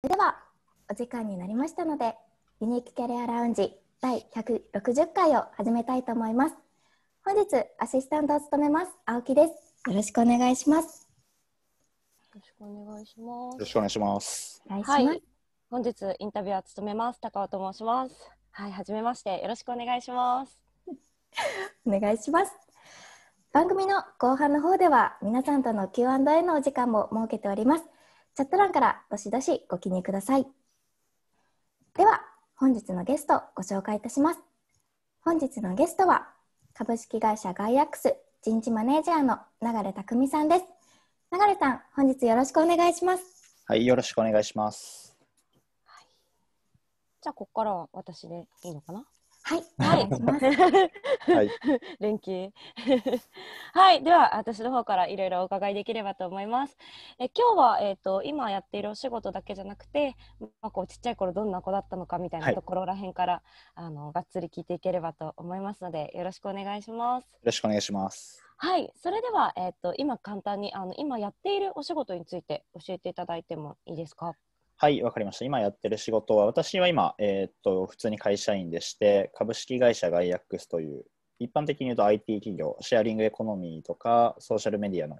それではお時間になりましたのでユニークキャリアラウンジ第160回を始めたいと思います本日アシスタントを務めます青木ですよろしくお願いしますよろしくお願いしますよろしくお願いしますはい、本日インタビュアーを務めます高尾と申しますはい、初めましてよろしくお願いします お願いします番組の後半の方では皆さんとの Q&A のお時間も設けておりますチャット欄からどしどしご記入ください。では、本日のゲストをご紹介いたします。本日のゲストは、株式会社ガイアックス人事マネージャーの流匠さんです。流さん、本日よろしくお願いします。はい、よろしくお願いします。はい、じゃあ、ここからは私でいいのかな はい、はい、しまん。はい、連携。はい、では私の方からいろいろお伺いできればと思います。え今日はえっ、ー、と今やっているお仕事だけじゃなくて、まあこうちっちゃい頃どんな子だったのかみたいなところらへんから、はい、あのがっつり聞いていければと思いますのでよろしくお願いします。よろしくお願いします。はい、それではえっ、ー、と今簡単にあの今やっているお仕事について教えていただいてもいいですか。はい、わかりました。今やってる仕事は、私は今、えー、っと、普通に会社員でして、株式会社ガイアックスという、一般的に言うと IT 企業、シェアリングエコノミーとか、ソーシャルメディアの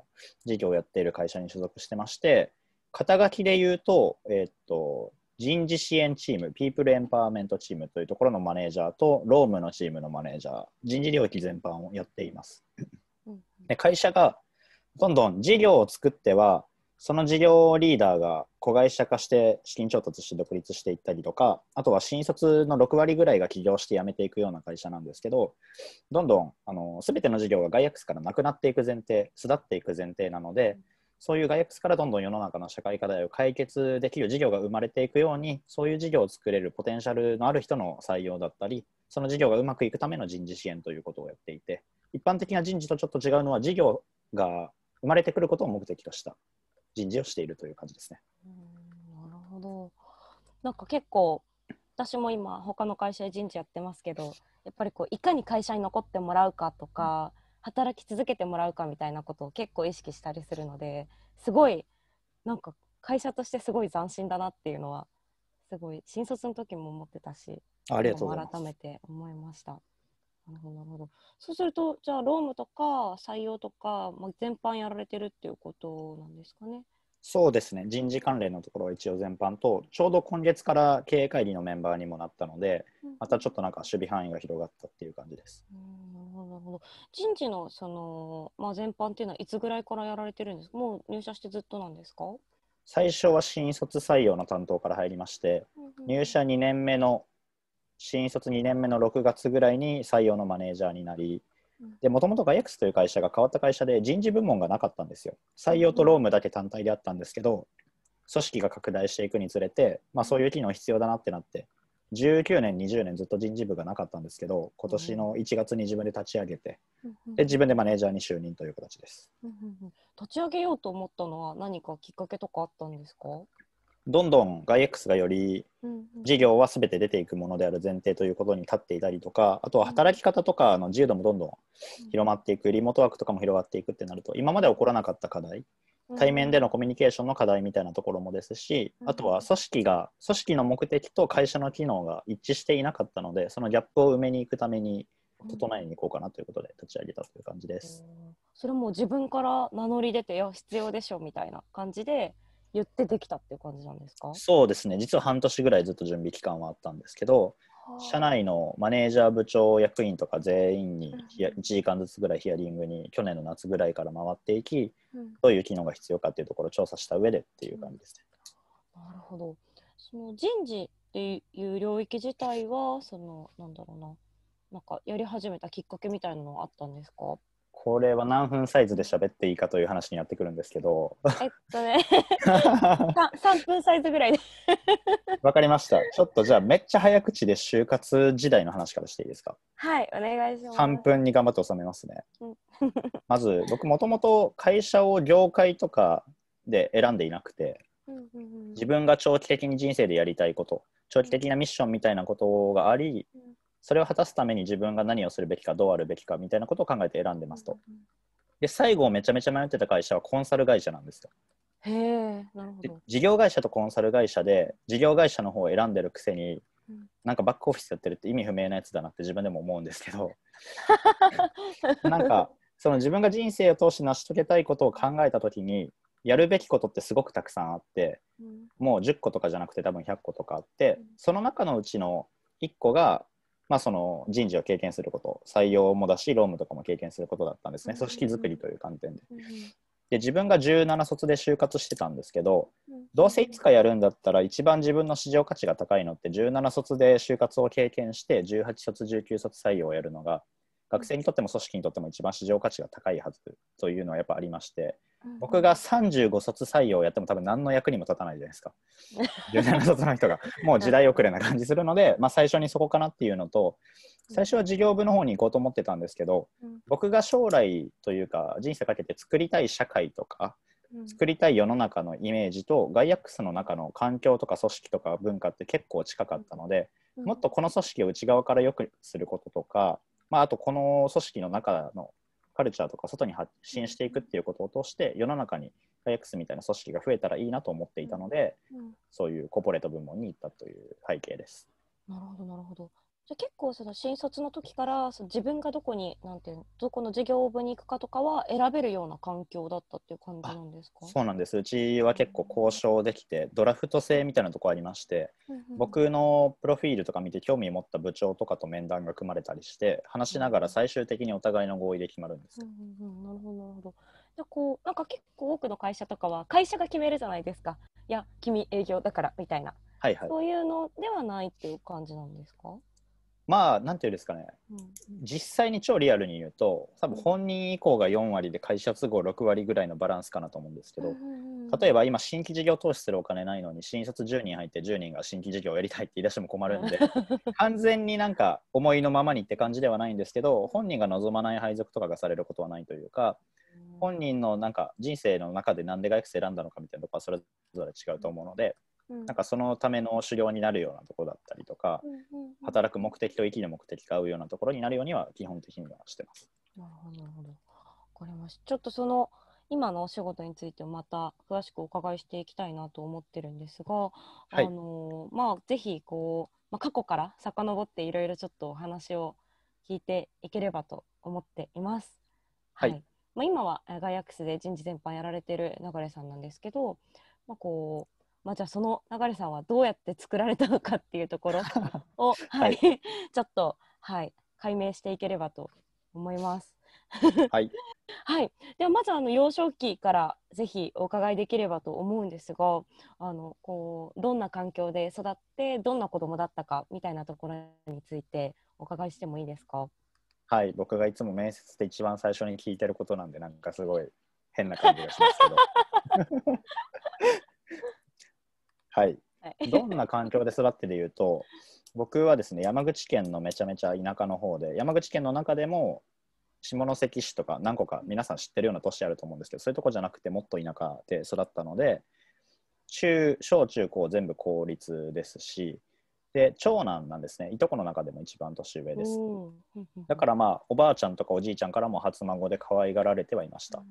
事業をやっている会社に所属してまして、肩書きで言うと、えー、っと、人事支援チーム、ピープルエンパワーメントチームというところのマネージャーと、ロームのチームのマネージャー、人事領域全般をやっています。で会社がどんどん事業を作ってはその事業リーダーが子会社化して資金調達して独立していったりとか、あとは新卒の6割ぐらいが起業して辞めていくような会社なんですけど、どんどんあの全ての事業が外役 i からなくなっていく前提、巣立っていく前提なので、そういう外役 i からどんどん世の中の社会課題を解決できる事業が生まれていくように、そういう事業を作れるポテンシャルのある人の採用だったり、その事業がうまくいくための人事支援ということをやっていて、一般的な人事とちょっと違うのは、事業が生まれてくることを目的とした人事をしているという感じですね。なるほどなんか結構私も今他の会社で人事やってますけどやっぱりこういかに会社に残ってもらうかとか、働き続けてもらうかみたいなことを結構意識したりするのですごいなんか会社としてすごい斬新だなっていうのはすごい新卒の時も思ってたしありがとう改めて思いました。なるほどなるほどそうするとじゃあ労務とか採用とか、まあ、全般やられてるっていうことなんですかねそうですね人事関連のところは一応全般とちょうど今月から経営会議のメンバーにもなったので、またちょっとなんか守備範囲が広がったっていう感じです。なるほど人事のその、まあ、全般っていうのはいつぐらいからやられてるんですかもう入社してずっとなんですか最初は新卒採用の担当から入りまして、入社2年目の新卒2年目の6月ぐらいに採用のマネージャーになりもともと g a エックスという会社が変わった会社で人事部門がなかったんですよ採用と労務だけ単体であったんですけど組織が拡大していくにつれて、まあ、そういう機能必要だなってなって19年20年ずっと人事部がなかったんですけど今年の1月に自分で立ち上げて、で自分でマネージャーに就任という形です、立ち上げようと思ったのは何かきっかけとかあったんですかどんどん GAIX がより事業は全て出ていくものである前提ということに立っていたりとかあとは働き方とかの自由度もどんどん広まっていくリモートワークとかも広がっていくってなると今まで起こらなかった課題対面でのコミュニケーションの課題みたいなところもですしあとは組織が組織の目的と会社の機能が一致していなかったのでそのギャップを埋めに行くために整えに行こうかなということで立ち上げたという感じです。それも自分から名乗り出てよ必要でしょみたいな感じで言ってできたっていう感じなんですかそうですね実は半年ぐらいずっと準備期間はあったんですけど社内のマネージャー部長役員とか全員に1時間ずつぐらいヒアリングに去年の夏ぐらいから回っていき、うん、どういう機能が必要かっていうところを調査した上でっていう感じですね。うん、なるほどその人事っていう領域自体はそのなんだろうななんかやり始めたきっかけみたいなのはあったんですかこれは何分サイズで喋っていいかという話になってくるんですけど。えっとね、3, 分サイズぐらいで。わかりました。ちょっとじゃあ、めっちゃ早口で就活時代の話からしていいですか。はい、お願いします。三分に頑張って収めますね。うん、まず、僕もともと会社を業界とかで選んでいなくて、自分が長期的に人生でやりたいこと、長期的なミッションみたいなことがあり、それを果たすために自分が何をするべきかどうあるべきかみたいなことを考えて選んでますと。で最後めちゃめちゃ迷ってた会社はコンサル会社なんですよ。へえなるほど事業会社とコンサル会社で事業会社の方を選んでるくせに、うん、なんかバックオフィスやってるって意味不明なやつだなって自分でも思うんですけど なんかその自分が人生を通して成し遂げたいことを考えた時にやるべきことってすごくたくさんあって、うん、もう10個とかじゃなくて多分100個とかあって、うん、その中のうちの1個がまあ、その人事を経験すること採用もだし労務とかも経験することだったんですね組織づくりという観点で。で自分が17卒で就活してたんですけどどうせいつかやるんだったら一番自分の市場価値が高いのって17卒で就活を経験して18卒19卒採用をやるのが学生にとっても組織にとっても一番市場価値が高いはずというのはやっぱありまして、僕が35卒採用をやっても多分何の役にも立たないじゃないですか17 卒の人がもう時代遅れな感じするので、まあ、最初にそこかなっていうのと最初は事業部の方に行こうと思ってたんですけど、僕が将来というか人生かけて作りたい社会とか作りたい世の中のイメージとガイアックスの中の環境とか組織とか文化って結構近かったので、もっとこの組織を内側からよくすることとかまあ、あとこの組織の中のカルチャーとか外に発信していくっていうことを通して世の中に IX みたいな組織が増えたらいいなと思っていたので、うんうん、そういうコーポレート部門に行ったという背景です。なるほどなるほどじゃ結構その新卒の時からその自分がどこになんていうどこの事業部に行くかとかは選べるような環境だったっていう感じなんですかそうなんですうちは結構交渉できてドラフト制みたいなとこありまして、うんうん、僕のプロフィールとか見て興味持った部長とかと面談が組まれたりして話しながら最終的にお互いの合意で決まるんです、うんうんうん、なるほどなるほどでこうなんか結構多くの会社とかは会社が決めるじゃないですかいや君営業だからみたいな、はいはい、そういうのではないっていう感じなんですかまあなんていうんですかね、実際に超リアルに言うと多分本人以降が4割で会社都合6割ぐらいのバランスかなと思うんですけど、例えば今新規事業投資するお金ないのに新卒10人入って10人が新規事業をやりたいって言い出しても困るんで 完全になんか思いのままにって感じではないんですけど本人が望まない配属とかがされることはないというか。本人のなんか人生の中で何で外国選んだのかみたいなところはそれぞれ違うと思うので、なんかそのための狩猟になるようなところだったりとか、働く目的と生きる目的が合うようなところになるようには基本的にはしてます。なるほどなるほど。わかりました。ちょっとその今のお仕事についてまた詳しくお伺いしていきたいなと思ってるんですが、はい、あのまあぜひこう、まあ、過去から遡っていろいろちょっとお話を聞いていければと思っています。はい。はい、まあ今はガイアックスで人事全般やられてる流さんなんですけど、まあこうまあ、じゃあその流さんはどうやって作られたのかっていうところを、はい、ちょっと、はい、解明していければと思います。はい、はい、ではまずあの幼少期からぜひお伺いできればと思うんですがあのこうどんな環境で育ってどんな子供だったかみたいなところについてお伺いしてもいいですかはい僕がいつも面接で一番最初に聞いてることなんでなんかすごい変な感じがしますけど。はい、どんな環境で育ってでいうと僕はですね山口県のめちゃめちゃ田舎の方で山口県の中でも下関市とか何個か皆さん知ってるような都市あると思うんですけどそういうとこじゃなくてもっと田舎で育ったので中小中高全部公立ですしで長男なんですねいとこの中でも一番年上ですだからまあおばあちゃんとかおじいちゃんからも初孫で可愛がられてはいました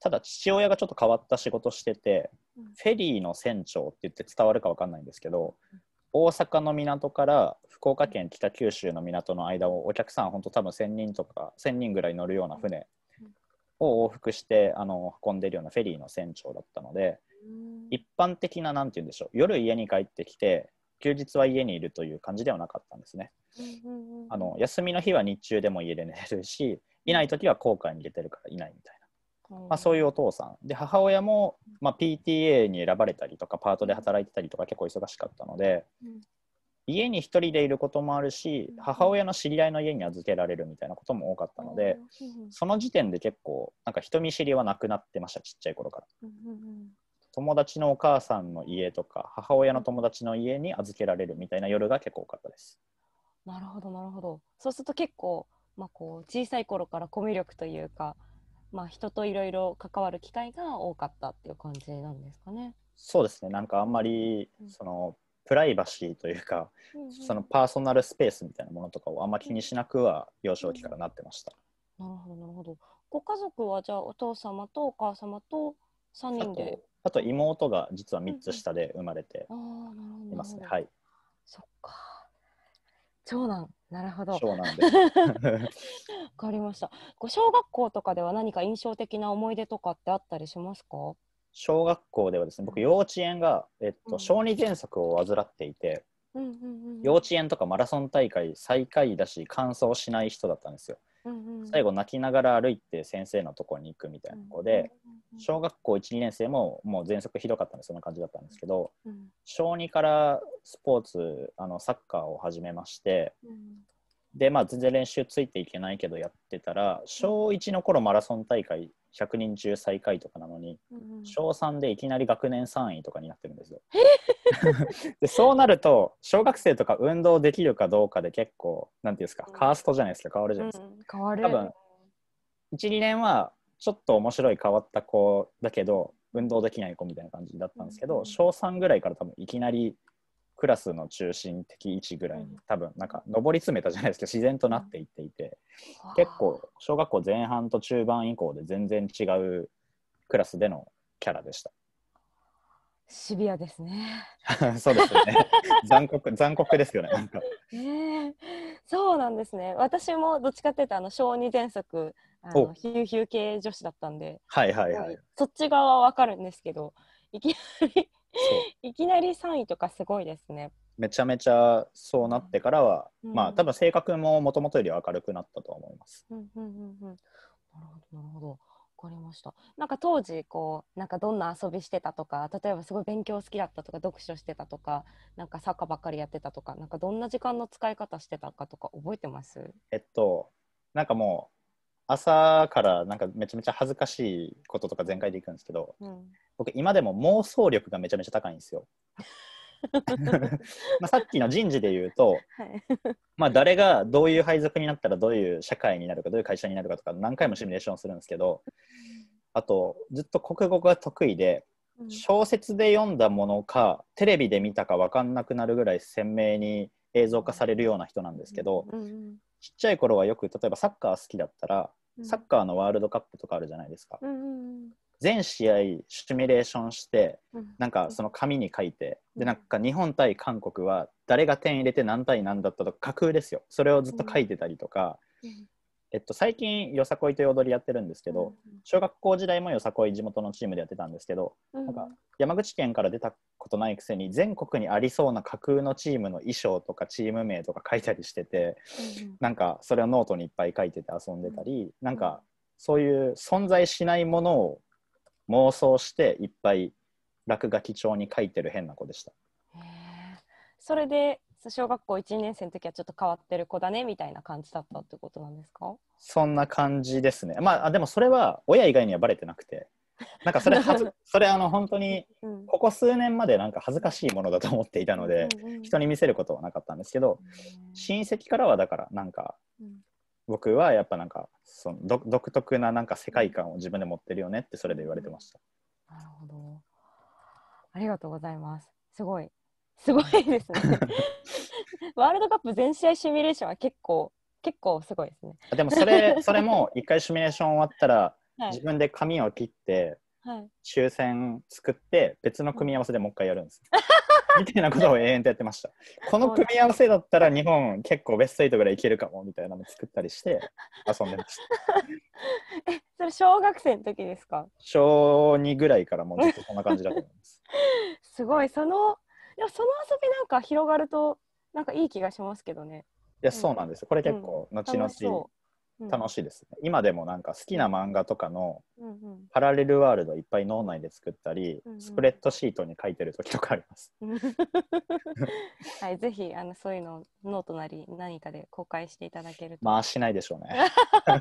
ただ父親がちょっと変わった仕事してて、うん、フェリーの船長って言って伝わるか分かんないんですけど、うん、大阪の港から福岡県北九州の港の間をお客さん本当多分1,000人とか1,000人ぐらい乗るような船を往復してあの運んでるようなフェリーの船長だったので、うん、一般的な何て言うんでしょう夜家に帰ってきて休日は家にいるという感じではなかったんですね。あの休みの日は日中でも家で寝れるしいない時は航海に出てるからいないみたいまあ、そういうお父さんで母親も、まあ、PTA に選ばれたりとかパートで働いてたりとか結構忙しかったので、家に1人でいることもあるし母親の知り合いの家に預けられるみたいなことも多かったのでその時点で結構なんか人見知りはなくなってましたちっちゃい頃から。友達のお母さんの家とか母親の友達の家に預けられるみたいな夜が結構多かったです。なるほどなるほど。そうすると結構、まあ、こう小さい頃からコミュ力というかまあ、人といろいろ関わる機会が多かったっていう感じなんですかね。そうですねなんかあんまり、そのプライバシーというか、うんそのパーソナルスペースみたいなものとかをあんま気にしなくは幼少期からなってました。なるほどなるほど。ご家族はじゃあお父様とお母様と3人であと妹が実は3つ下で生まれていますね。はい、そっか長男なるほど。わかりました。ご小学校とかでは何か印象的な思い出とかってあったりしますか？小学校ではですね、僕幼稚園がえっと、ん、小児喘息を患っていて、うん幼稚園とかマラソン大会最下位だし完走しない人だったんですよ。うんうん、最後泣きながら歩いて先生のところに行くみたいな子で、小学校12年生ももう喘息ひどかったんでそんな感じだったんですけど、小2からスポーツあのサッカーを始めまして、でまあ全然練習ついていけないけどやってたら小1の頃マラソン大会100人中最下位とかなのに、うん、小3でいきなり学年3位とかになってるんですよ。でそうなると小学生とか運動できるかどうかで結構なんていうんですか、うん、カーストじゃないですか変わるじゃないですか。うん、変わる多分12年はちょっと面白い変わった子だけど運動できない子みたいな感じだったんですけど、小3ぐらいから多分いきなりクラスの中心的位置ぐらいに多分なんか上り詰めたじゃないですか自然となっていっていて結構小学校前半と中盤以降で全然違うクラスでのキャラでした。シビアですね。そうですよね。残酷残酷ですよね。なんか。ねそうなんですね。私もどっちかっていうとあの小児喘息あのヒューヒュー系女子だったんで、はいはいはい。そっち側はわかるんですけど、いきなりいきなり3位とかすごいですね。めちゃめちゃそうなってからは、うん、まあ多分性格ももともとより明るくなったと思います。うんうんうんうん、なるほどなるほど。わかりました。なんか当時こうなんかどんな遊びしてたとか、例えばすごい勉強好きだったとか読書してたとか、なんかサッカーばっかりやってたとか、なんかどんな時間の使い方してたかとか覚えてます？えっとなんかもう朝からなんかめちゃめちゃ恥ずかしいこととか全開でいくんですけど、うん、僕今でも妄想力がめちゃめちゃ高いんですよ。まあさっきの人事で言うと、はい、まあ誰がどういう配属になったらどういう社会になるかどういう会社になるかとか何回もシミュレーションするんですけどあとずっと国語が得意で小説で読んだものかテレビで見たか分かんなくなるぐらい鮮明に映像化されるような人なんですけど、ちっちゃい頃はよく例えばサッカー好きだったらサッカーのワールドカップとかあるじゃないですか、全試合シミュレーションしてなんかその紙に書いてでなんか日本対韓国は誰が点入れて何対何だったとか架空ですよそれをずっと書いてたりとか、えっと、最近よさこいという踊りやってるんですけど、小学校時代もよさこい地元のチームでやってたんですけど、なんか山口県から出たことないくせに全国にありそうな架空のチームの衣装とかチーム名とか書いたりしてて、なんかそれをノートにいっぱい書いてて遊んでたり、なんかそういう存在しないものを妄想していっぱい落書き帳に書いてる変な子でした。それで小学校1年生の時はちょっと変わってる子だねみたいな感じだったってことなんですかそんな感じですねまあでもそれは親以外にはバレてなくてなんかそれ それあの本当にここ数年までなんか恥ずかしいものだと思っていたので、うんうん、人に見せることはなかったんですけど、うん、親戚からはだからなんか、僕はやっぱなんかその独特ななんか世界観を自分で持ってるよねってそれで言われてました。なるほどありがとうございます。すごいすごいですね。ワールドカップ全試合シミュレーションは結構、結構すごいですね。でもそれ、それも一回シミュレーション終わったら、はい、自分で紙を切って、はい、抽選作って、別の組み合わせでもう一回やるんです。みたいなことを永遠とやってました。この組み合わせだったら日本結構ベスト8ぐらいいけるかもみたいなの作ったりして遊んでました。え、それ小学生の時ですか小2ぐらいからもうずっとこんな感じだと思います。すごい、そのいやその遊びなんか広がるとなんかいい気がしますけどね。いや、そうなんですこれ結構後々、楽しいですね、今でもなんか好きな漫画とかのパラレルワールドいっぱい脳内で作ったり、うんうん、スプレッドシートに書いてる時とかあります。はい、ぜひあのそういうのノートなり何かで公開していただけると。まあしないでしょうね。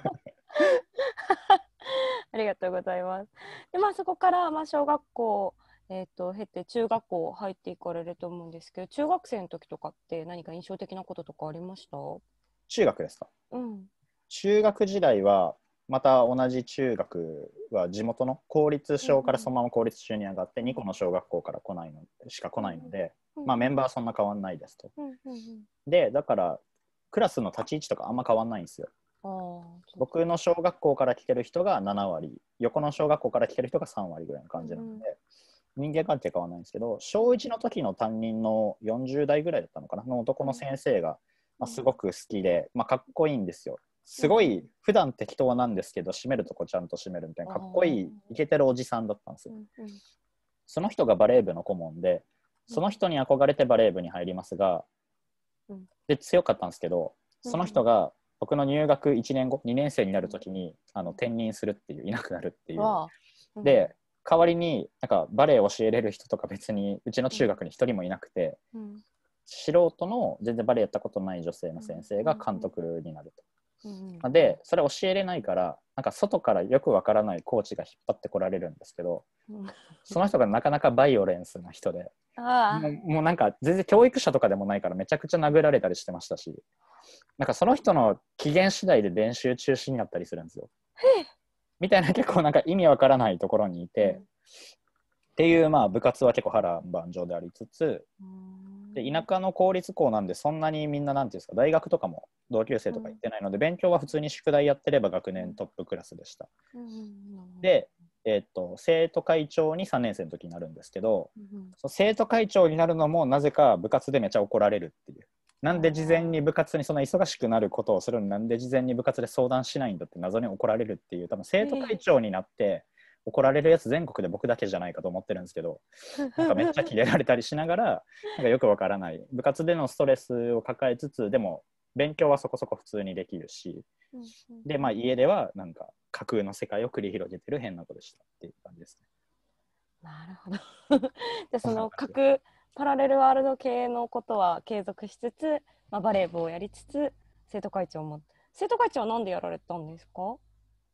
ありがとうございます。でまあそこからまあ小学校えーと、経て中学校入っていかれると思うんですけど中学生の時とかって何か印象的なこととかありました中学ですか、うん、中学時代はまた同じ中学は地元の公立小からそのまま公立中に上がって2個の小学校から来ないのしか来ないので、まあ、メンバーそんな変わんないですと。でだからクラスの立ち位置とかあんま変わんないんですよ。僕の小学校から来てる人が7割横の小学校から来てる人が3割ぐらいの感じなので、人間関係変わらないんですけど小1の時の担任の40代ぐらいだったのかなの男の先生が、まあ、すごく好きで、まあ、かっこいいんですよすごい普段適当なんですけど閉めるとこちゃんと閉めるみたいなかっこいいイケてるおじさんだったんですよその人がバレー部の顧問でその人に憧れてバレー部に入りますがで強かったんですけどその人が僕の入学1年後2年生になる時にあの転任するっていういなくなるっていうで代わりになんかバレエ教えれる人とか別にうちの中学に1人もいなくて、うん、素人の全然バレエやったことない女性の先生が監督になると。うんうん、でそれ教えれないからなんか外からよくわからないコーチが引っ張ってこられるんですけど、その人がなかなかバイオレンスな人でもうもうなんか全然教育者とかでもないからめちゃくちゃ殴られたりしてましたしなんかその人の機嫌次第で練習中止になったりするんですよ。みたいな結構なんか意味わからないところにいて、うん、っていうまあ部活は結構波乱万丈でありつつ、で田舎の公立校なんでそんなにみんな何ていうんですか大学とかも同級生とか行ってないので、勉強は普通に宿題やってれば学年トップクラスでした。で、えー、っと生徒会長に3年生の時になるんですけど、その生徒会長になるのもなぜか部活でめちゃ怒られるっていう。なんで事前に部活にそんな忙しくなることをするのになんで事前に部活で相談しないんだって謎に怒られるっていう多分生徒会長になって怒られるやつ全国で僕だけじゃないかと思ってるんですけどなんかめっちゃキレられたりしながらなんかよくわからない部活でのストレスを抱えつつでも勉強はそこそこ普通にできるしで、まあ、家ではなんか架空の世界を繰り広げてる変なことしたっていう感じですね。なるほど じゃその架空パラレルワールド系のことは継続しつつ、まあ、バレー部をやりつつ生徒会長も生徒会長は何でやられたんですか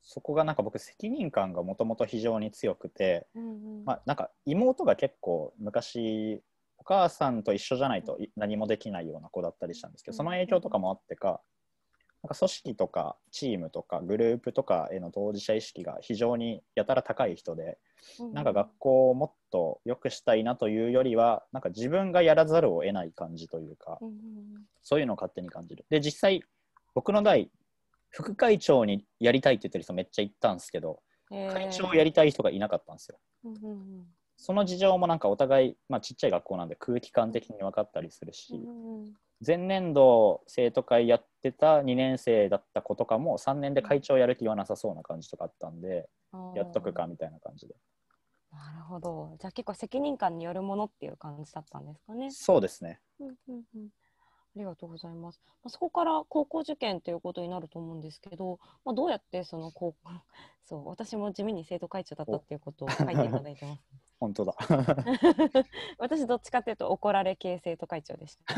そこがなんか僕責任感がもともと非常に強くて、うんうん、まあ、なんか妹が結構昔お母さんと一緒じゃないと何もできないような子だったりしたんですけどその影響とかもあってかなんか組織とかチームとかグループとかへの当事者意識が非常にやたら高い人で、なんか学校をもっと良くしたいなというよりはなんか自分がやらざるを得ない感じというか、そういうのを勝手に感じる。で実際僕の代副会長にやりたいって言ってる人めっちゃいったんですけど、会長をやりたい人がいなかったんですよ。その事情もなんかお互い、まあ、ちっちゃい学校なんで空気感的に分かったりするし、前年度生徒会やってた2年生だった子とかも3年で会長やる気はなさそうな感じとかあったんで、やっとくかみたいな感じで。なるほどじゃあ結構責任感によるものっていう感じだったんですかね。そうですね、うんうんうん、ありがとうございます。まあ、そこから高校受験ということになると思うんですけど、まあ、どうやってその高校そう私も地味に生徒会長だったっていうことを書いていただいてます。本当だ 私どっちかっていうと怒られ形成と会長でした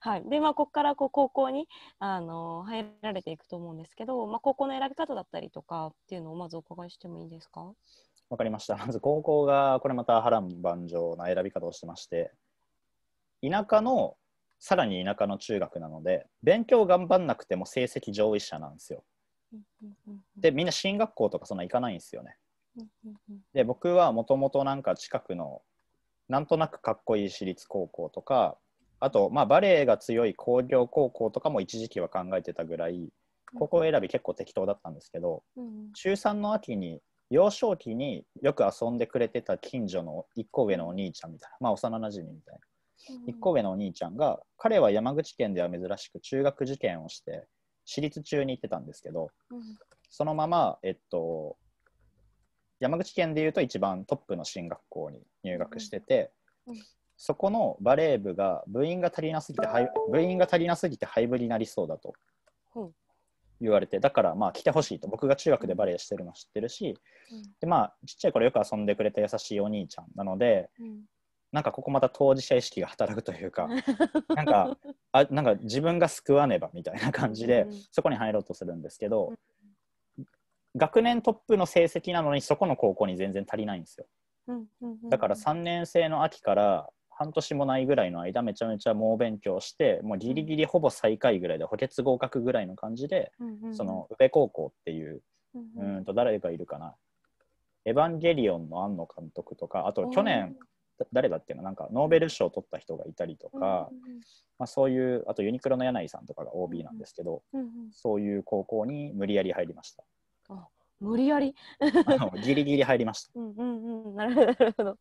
はいでまあここからこう高校にあの入られていくと思うんですけど、まあ、高校の選び方だったりとかっていうのをまずお伺いしてもいいですかわかりましたまず高校がこれまた波乱万丈な選び方をしてまして田舎のさらに田舎の中学なので勉強頑張んなくても成績上位者なんですよでみんな進学校とかそんな行かないんですよねで僕はもともとなんか近くのなんとなくかっこいい私立高校とかあと、まあ、バレエが強い工業高校とかも一時期は考えてたぐらい高校選び結構適当だったんですけど、うん、中3の秋に幼少期によく遊んでくれてた近所の1個上のお兄ちゃんみたいな、まあ、幼なじみみたいな、うん、1個上のお兄ちゃんが彼は山口県では珍しく中学受験をして私立中に行ってたんですけど、うん、そのまま、えっと、山口県でいうと一番トップの進学校に入学してて、そこのバレー部が部員が足りなすぎて部員が足りなすぎて廃部になりそうだと言われてだからまあ来てほしいと僕が中学でバレーしてるの知ってるし、でまあちっちゃい頃よく遊んでくれた優しいお兄ちゃんなので、なんかここまた当事者意識が働くというか なんかあなんか自分が救わねばみたいな感じで、そこに入ろうとするんですけど、学年トップの成績なのにそこの高校に全然足りないんですよ。だから3年生の秋から半年もないぐらいの間めちゃめちゃ猛勉強してもうギリギリほぼ最下位ぐらいで補欠合格ぐらいの感じで、その宇部高校っていううんと誰がいるかな「エヴァンゲリオン」の庵野監督とかあと去年誰だっけななんかノーベル賞を取った人がいたりとか、まあ、そういうあとユニクロの柳井さんとかが OB なんですけど、そういう高校に無理やり入りました。無理やり ギリギリ入りました。うんうんうん、なるほどなるほど。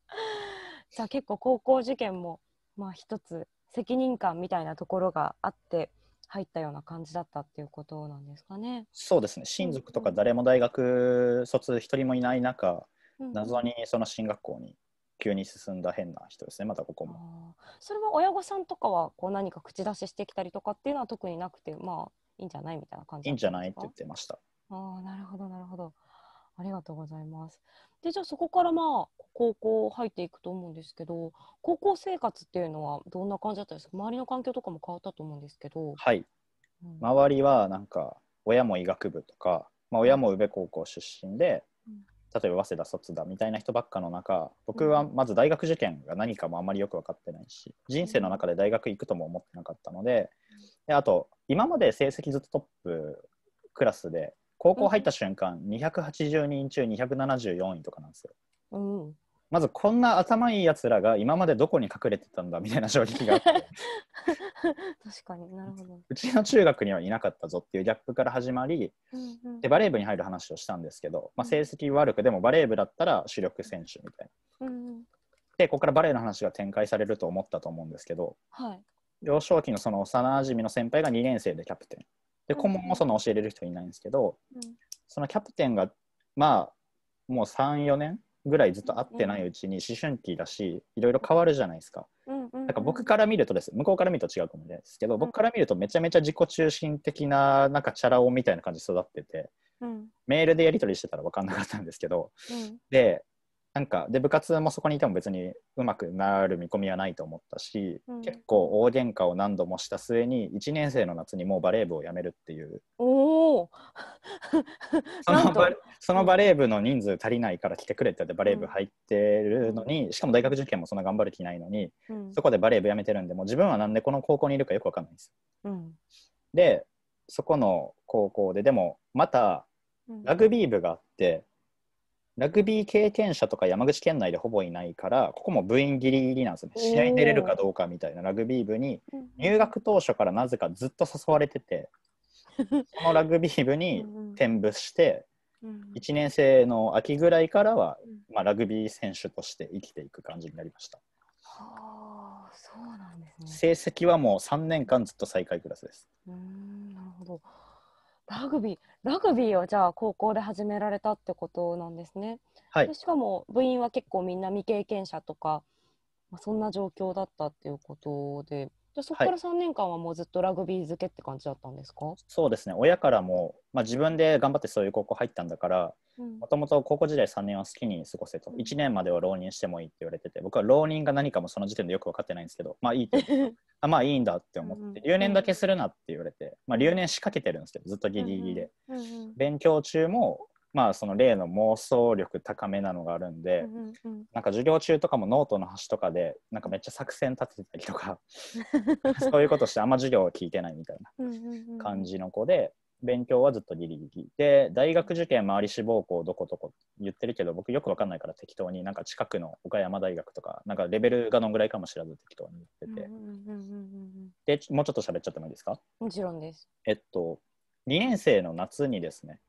じゃあ結構高校受験もまあ一つ責任感みたいなところがあって入ったような感じだったっていうことなんですかね。そうですね。親族とか誰も大学卒一人もいない中、うんうん、謎にその進学校に急に進んだ変な人ですね。またここも。それは親御さんとかはこう何か口出ししてきたりとかっていうのは特になくて、まあいいんじゃないみたいな感じいいんじゃないって言ってました。ああ、なるほど、なるほど。ありがとうございます。で、じゃあそこからまあ、高校入っていくと思うんですけど、高校生活っていうのはどんな感じだったんですか周りの環境とかも変わったと思うんですけど。はい。周りはなんか、親も医学部とか、まあ、親も宇部高校出身で、例えば早稲田卒だみたいな人ばっかの中、僕はまず大学受験が何かもあんまりよく分かってないし、人生の中で大学行くとも思ってなかったので、であと、今まで成績ずっとトップクラスで高校入った瞬間、うん、280人中274位とかなんですよ。うん、まずこんな頭いいやつらが今までどこに隠れてたんだみたいな衝撃があって 確かになるほどうちの中学にはいなかったぞっていうギャップから始まり、うんうん、でバレー部に入る話をしたんですけど、まあ、成績悪くでもバレー部だったら主力選手みたいな。うんでここからバレーの話が展開されると思ったと思うんですけど、はい、幼少期のその幼なじみの先輩が2年生でキャプテン。で顧問もその教えれる人いないんですけど、うん、そのキャプテンがまあもう34年ぐらいずっと会ってないうちに思春期だしいろいろ変わるじゃないですか。なんか僕から見るとです向こうから見ると違うかもですけど僕から見るとめちゃめちゃ自己中心的ななんかチャラ男みたいな感じで育ってて、うん、メールでやり取りしてたら分かんなかったんですけど、うん、でなんかで部活もそこにいても別にうまくなる見込みはないと思ったし、うん、結構大喧嘩を何度もした末に1年生の夏にもうバレー部を辞めるっていうおその バそのバレー部の人数足りないから来てくれって言ってバレー部入ってるのに、うん、しかも大学受験もそんな頑張る気ないのに、うん、そこでバレー部辞めてるんでもう自分はなんでこの高校にいるかよく分かんないんですよ。でそこの高校ででもまたラグビー部があって。ラグビー経験者とか山口県内でほぼいないからここも部員ギリギリなんですね試合に出れるかどうかみたいなラグビー部に入学当初からなぜかずっと誘われてて そのラグビー部に転部して1年生の秋ぐらいからは、まあ、ラグビー選手として生きていく感じになりました。はあ、そうなんですね。成績はもう3年間ずっと最下位クラスです。うんなるほど。ラグビー、ラグビーをじゃあ高校で始められたってことなんですね。はい、でしかも部員は結構みんな未経験者とか、まあ、そんな状況だったっていうことで、じゃそこから3年間はもうずっとラグビー漬けって感じだったんですか、はい、そうですね、親からも、まあ、自分で頑張ってそういう高校入ったんだから、もともと高校時代3年は好きに過ごせと、1年までは浪人してもいいって言われてて、僕は浪人が何かもその時点でよく分かってないんですけど、まあいいと。あまあいいんだって思って、留年だけするなって言われて、まあ、留年仕掛けてるんですけどずっとギリギリで、勉強中もまあその例の妄想力高めなのがあるんで、なんか授業中とかもノートの端とかでなんかめっちゃ作戦立ててたりとか そういうことしてあんま授業を聞いてないみたいな感じの子で勉強はずっとギリギリで大学受験周り志望校どことこ言ってるけど僕よく分かんないから適当になんか近くの岡山大学とかなんかレベルがどぐらいかも知らず適当に言ってて、でもうちょっと喋っちゃってもいいですかもちろんですえっと2年生の夏にですね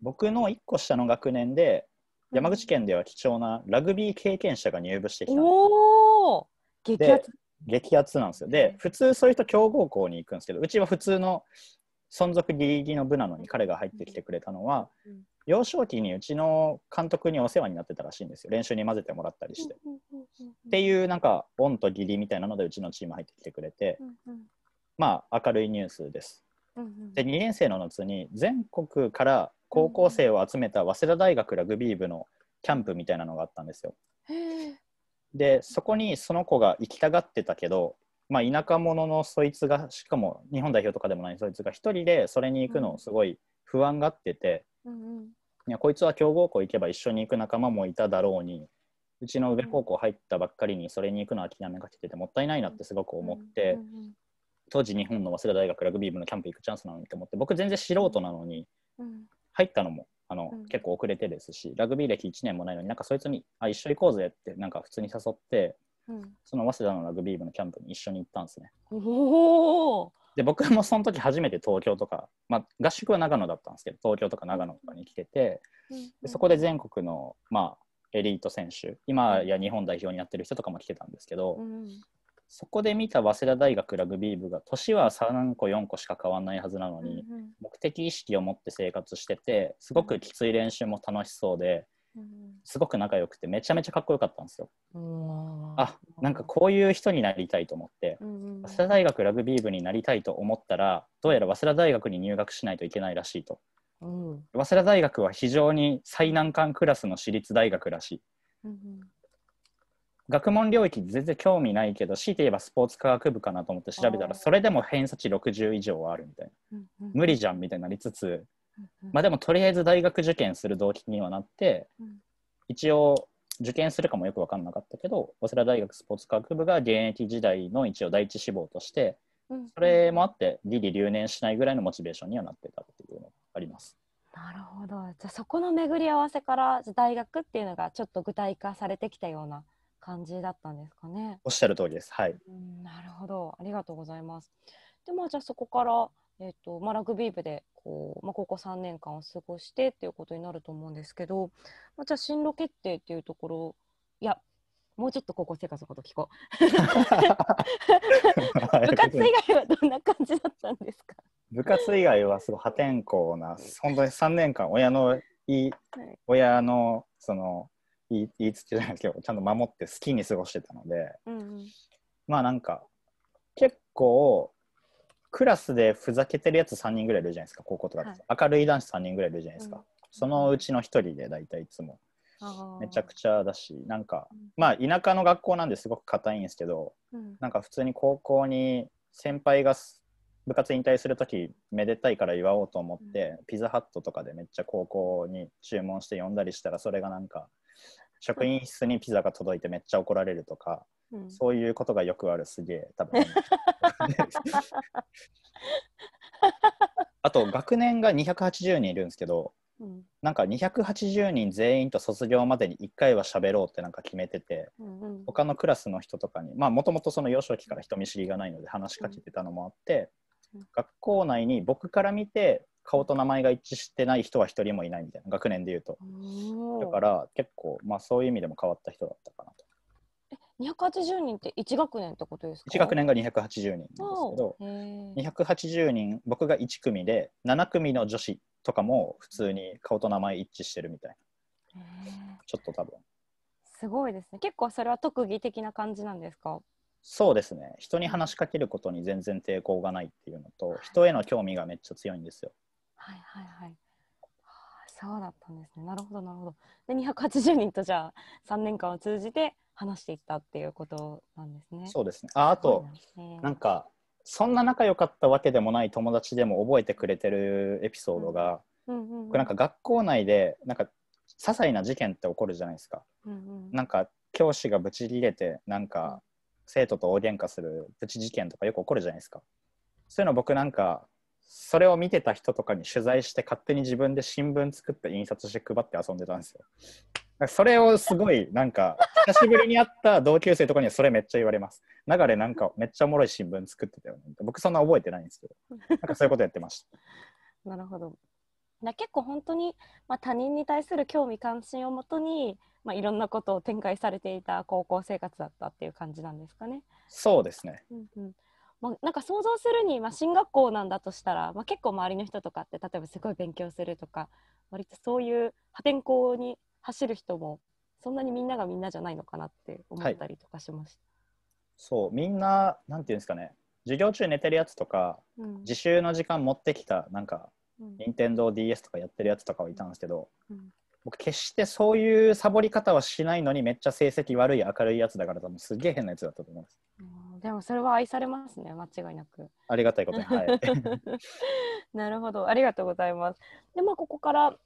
僕の1個下の学年で山口県では貴重なラグビー経験者が入部してきたん激熱。激アツなんですよで普通そういう人強豪校に行くんですけどうちは普通の存続ギリギリの部なのに彼が入ってきてくれたのは、幼少期にうちの監督にお世話になってたらしいんですよ練習に混ぜてもらったりして。っていうなんか恩ンと義理みたいなのでうちのチーム入ってきてくれて、まあ明るいニュースです。で2年生の夏に全国から高校生を集めた早稲田大学ラグビー部のキャンプみたいなのがあったんですよ。でそこにその子が行きたがってたけどまあ、田舎者のそいつがしかも日本代表とかでもないそいつが1人でそれに行くのをすごい不安がってて、うんいやこいつは強豪校行けば一緒に行く仲間もいただろうにうちの上高校入ったばっかりにそれに行くの諦めかけててもったいないなってすごく思って、当時日本の早稲田大学ラグビー部のキャンプ行くチャンスなのにと思って僕全然素人なのに入ったのもあの、うん、結構遅れてですしラグビー歴1年もないのになんかそいつにあ一緒行こうぜってなんか普通に誘って。その早稲田のラグビー部のキャンプに一緒に行ったんですね。で僕もその時初めて東京とか、まあ、合宿は長野だったんですけど東京とか長野とかに来てて、うん、でそこで全国の、まあ、エリート選手今や日本代表になってる人とかも来てたんですけど、うん、そこで見た早稲田大学ラグビー部が年は3個4個しか変わんないはずなのに、うんうん、目的意識を持って生活しててすごくきつい練習も楽しそうで。すごく仲良くてめちゃめちゃかっこよかったんですよ。あなんかこういう人になりたいと思って、早稲田大学ラグビー部になりたいと思ったらどうやら早稲田大学に入学しないといけないらしいと。うん、早稲田大学は非常に最難関クラスの私立大学らしい。うん学問領域全然興味ないけど強いて言えばスポーツ科学部かなと思って調べたらそれでも偏差値60以上はあるみたいな、無理じゃんみたいになりつつまあでもとりあえず大学受験する動機にはなって、うん、一応受験するかもよく分かんなかったけど早稲田大学スポーツ科学部が現役時代の一応第一志望として、うん、それもあってギリ留年しないぐらいのモチベーションにはなってたっていうのがあります。なるほどじゃあそこの巡り合わせから大学っていうのがちょっと具体化されてきたような感じだったんですかね。おっしゃる通りです。はい。なるほど、ありがとうございます。でもじゃあそこからえーとまあ、ラグビー部でこう、まあ、高校3年間を過ごしてっていうことになると思うんですけど、まあ、じゃあ進路決定っていうところいやもうちょっと高校生活のこと聞こう 部活以外はどんな感じだったんですか部活以外はすごい破天荒な本当に3年間親のいい、はい、親のその言い言いつけじゃないですけどちゃんと守って好きに過ごしてたので、うん、まあなんか結構クラスでふざけてるやつ3人ぐらいいるじゃないですか高校とか、はい、明るい男子3人ぐらいいるじゃないですか、うん、そのうちの1人で大体いつもめちゃくちゃだしなんか、うん、まあ田舎の学校なんですごく硬いんですけど、うん、なんか普通に高校に先輩が部活引退する時めでたいから祝おうと思って、うん、ピザハットとかでめっちゃ高校に注文して呼んだりしたらそれがなんか 職員室にピザが届いてめっちゃ怒られるとか。そういうことがよくあるすげえ多分 あと学年が280人いるんですけど、うん、なんか280人全員と卒業までに1回は喋ろうってなんか決めてて、うんうん、他のクラスの人とかにまもともとその幼少期から人見知りがないので話しかけてたのもあって、うん、学校内に僕から見て顔と名前が一致してない人は1人もいないみたいな学年でいうとだから結構まあそういう意味でも変わった人だったかなと280人って1学年ってことですか ?1 学年が280人なんですけど280人僕が1組で7組の女子とかも普通に顔と名前一致してるみたいなちょっと多分すごいですね結構それは特技的な感じなんですかそうですね人に話しかけることに全然抵抗がないっていうのと人への興味がめっちゃ強いんですよ。はいはいはいそうだったんですねなるほどなるほどで二百八十人とじゃあ3年間を通じて話していったっていうことなんですねそうですねああと、えなんかそんな仲良かったわけでもない友達でも覚えてくれてるエピソードが、これなんか学校内でなんか些細な事件って起こるじゃないですか、うんうん、なんか教師がブチ切れてなんか生徒と大喧嘩するブチ事件とかよく起こるじゃないですかそういうの僕なんかそれを見てた人とかに取材して勝手に自分で新聞作って印刷して配って遊んでたんですよ。それをすごいなんか 久しぶりに会った同級生とかにはそれめっちゃ言われます。流れなんかめっちゃおもろい新聞作ってたよね。僕そんな覚えてないんですけど、なんかそういうことやってました。なるほど。な結構本当に、まあ、他人に対する興味関心をもとに、まあ、いろんなことを展開されていた高校生活だったっていう感じなんですかね。そうですね。うんうんまあ、なんか想像するに、まあ、進学校なんだとしたら、まあ、結構周りの人とかって例えばすごい勉強するとか割とそういう破天荒に走る人もそんなにみんながみんなじゃないのかなって思ったりとかしました。はい、そうみんななんていうんですかね授業中寝てるやつとか、うん、自習の時間持ってきたなんか、うん、任天堂 d s とかやってるやつとかはいたんですけど、うん、僕決してそういうサボり方はしないのにめっちゃ成績悪い明るいやつだから多分すげえ変なやつだったと思います。うんでもそれは愛されますね間違いなくありがたいことに、はい、なるほどありがとうございますでまあここから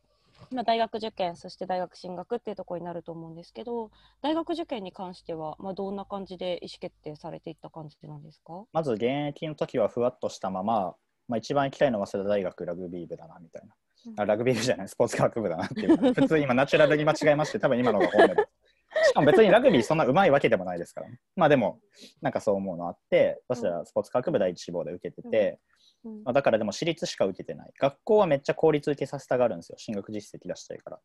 まあ、大学受験そして大学進学っていうところになると思うんですけど大学受験に関しては、まあ、どんな感じで意思決定されていった感じなんですかまず現役の時はふわっとしたまま、まあ、一番行きたいのは早稲田大学ラグビー部だなみたいな、ラグビー部じゃないスポーツ科学部だなっていう普通今ナチュラルに間違えまして多分今のが本音ですしかも別にラグビーそんなうまいわけでもないですから、ね、まあでもなんかそう思うのあって早稲田スポーツ科学部第一志望で受けてて、まあ、だからでも私立しか受けてない学校はめっちゃ公立受けさせたがるんですよ進学実績出したいから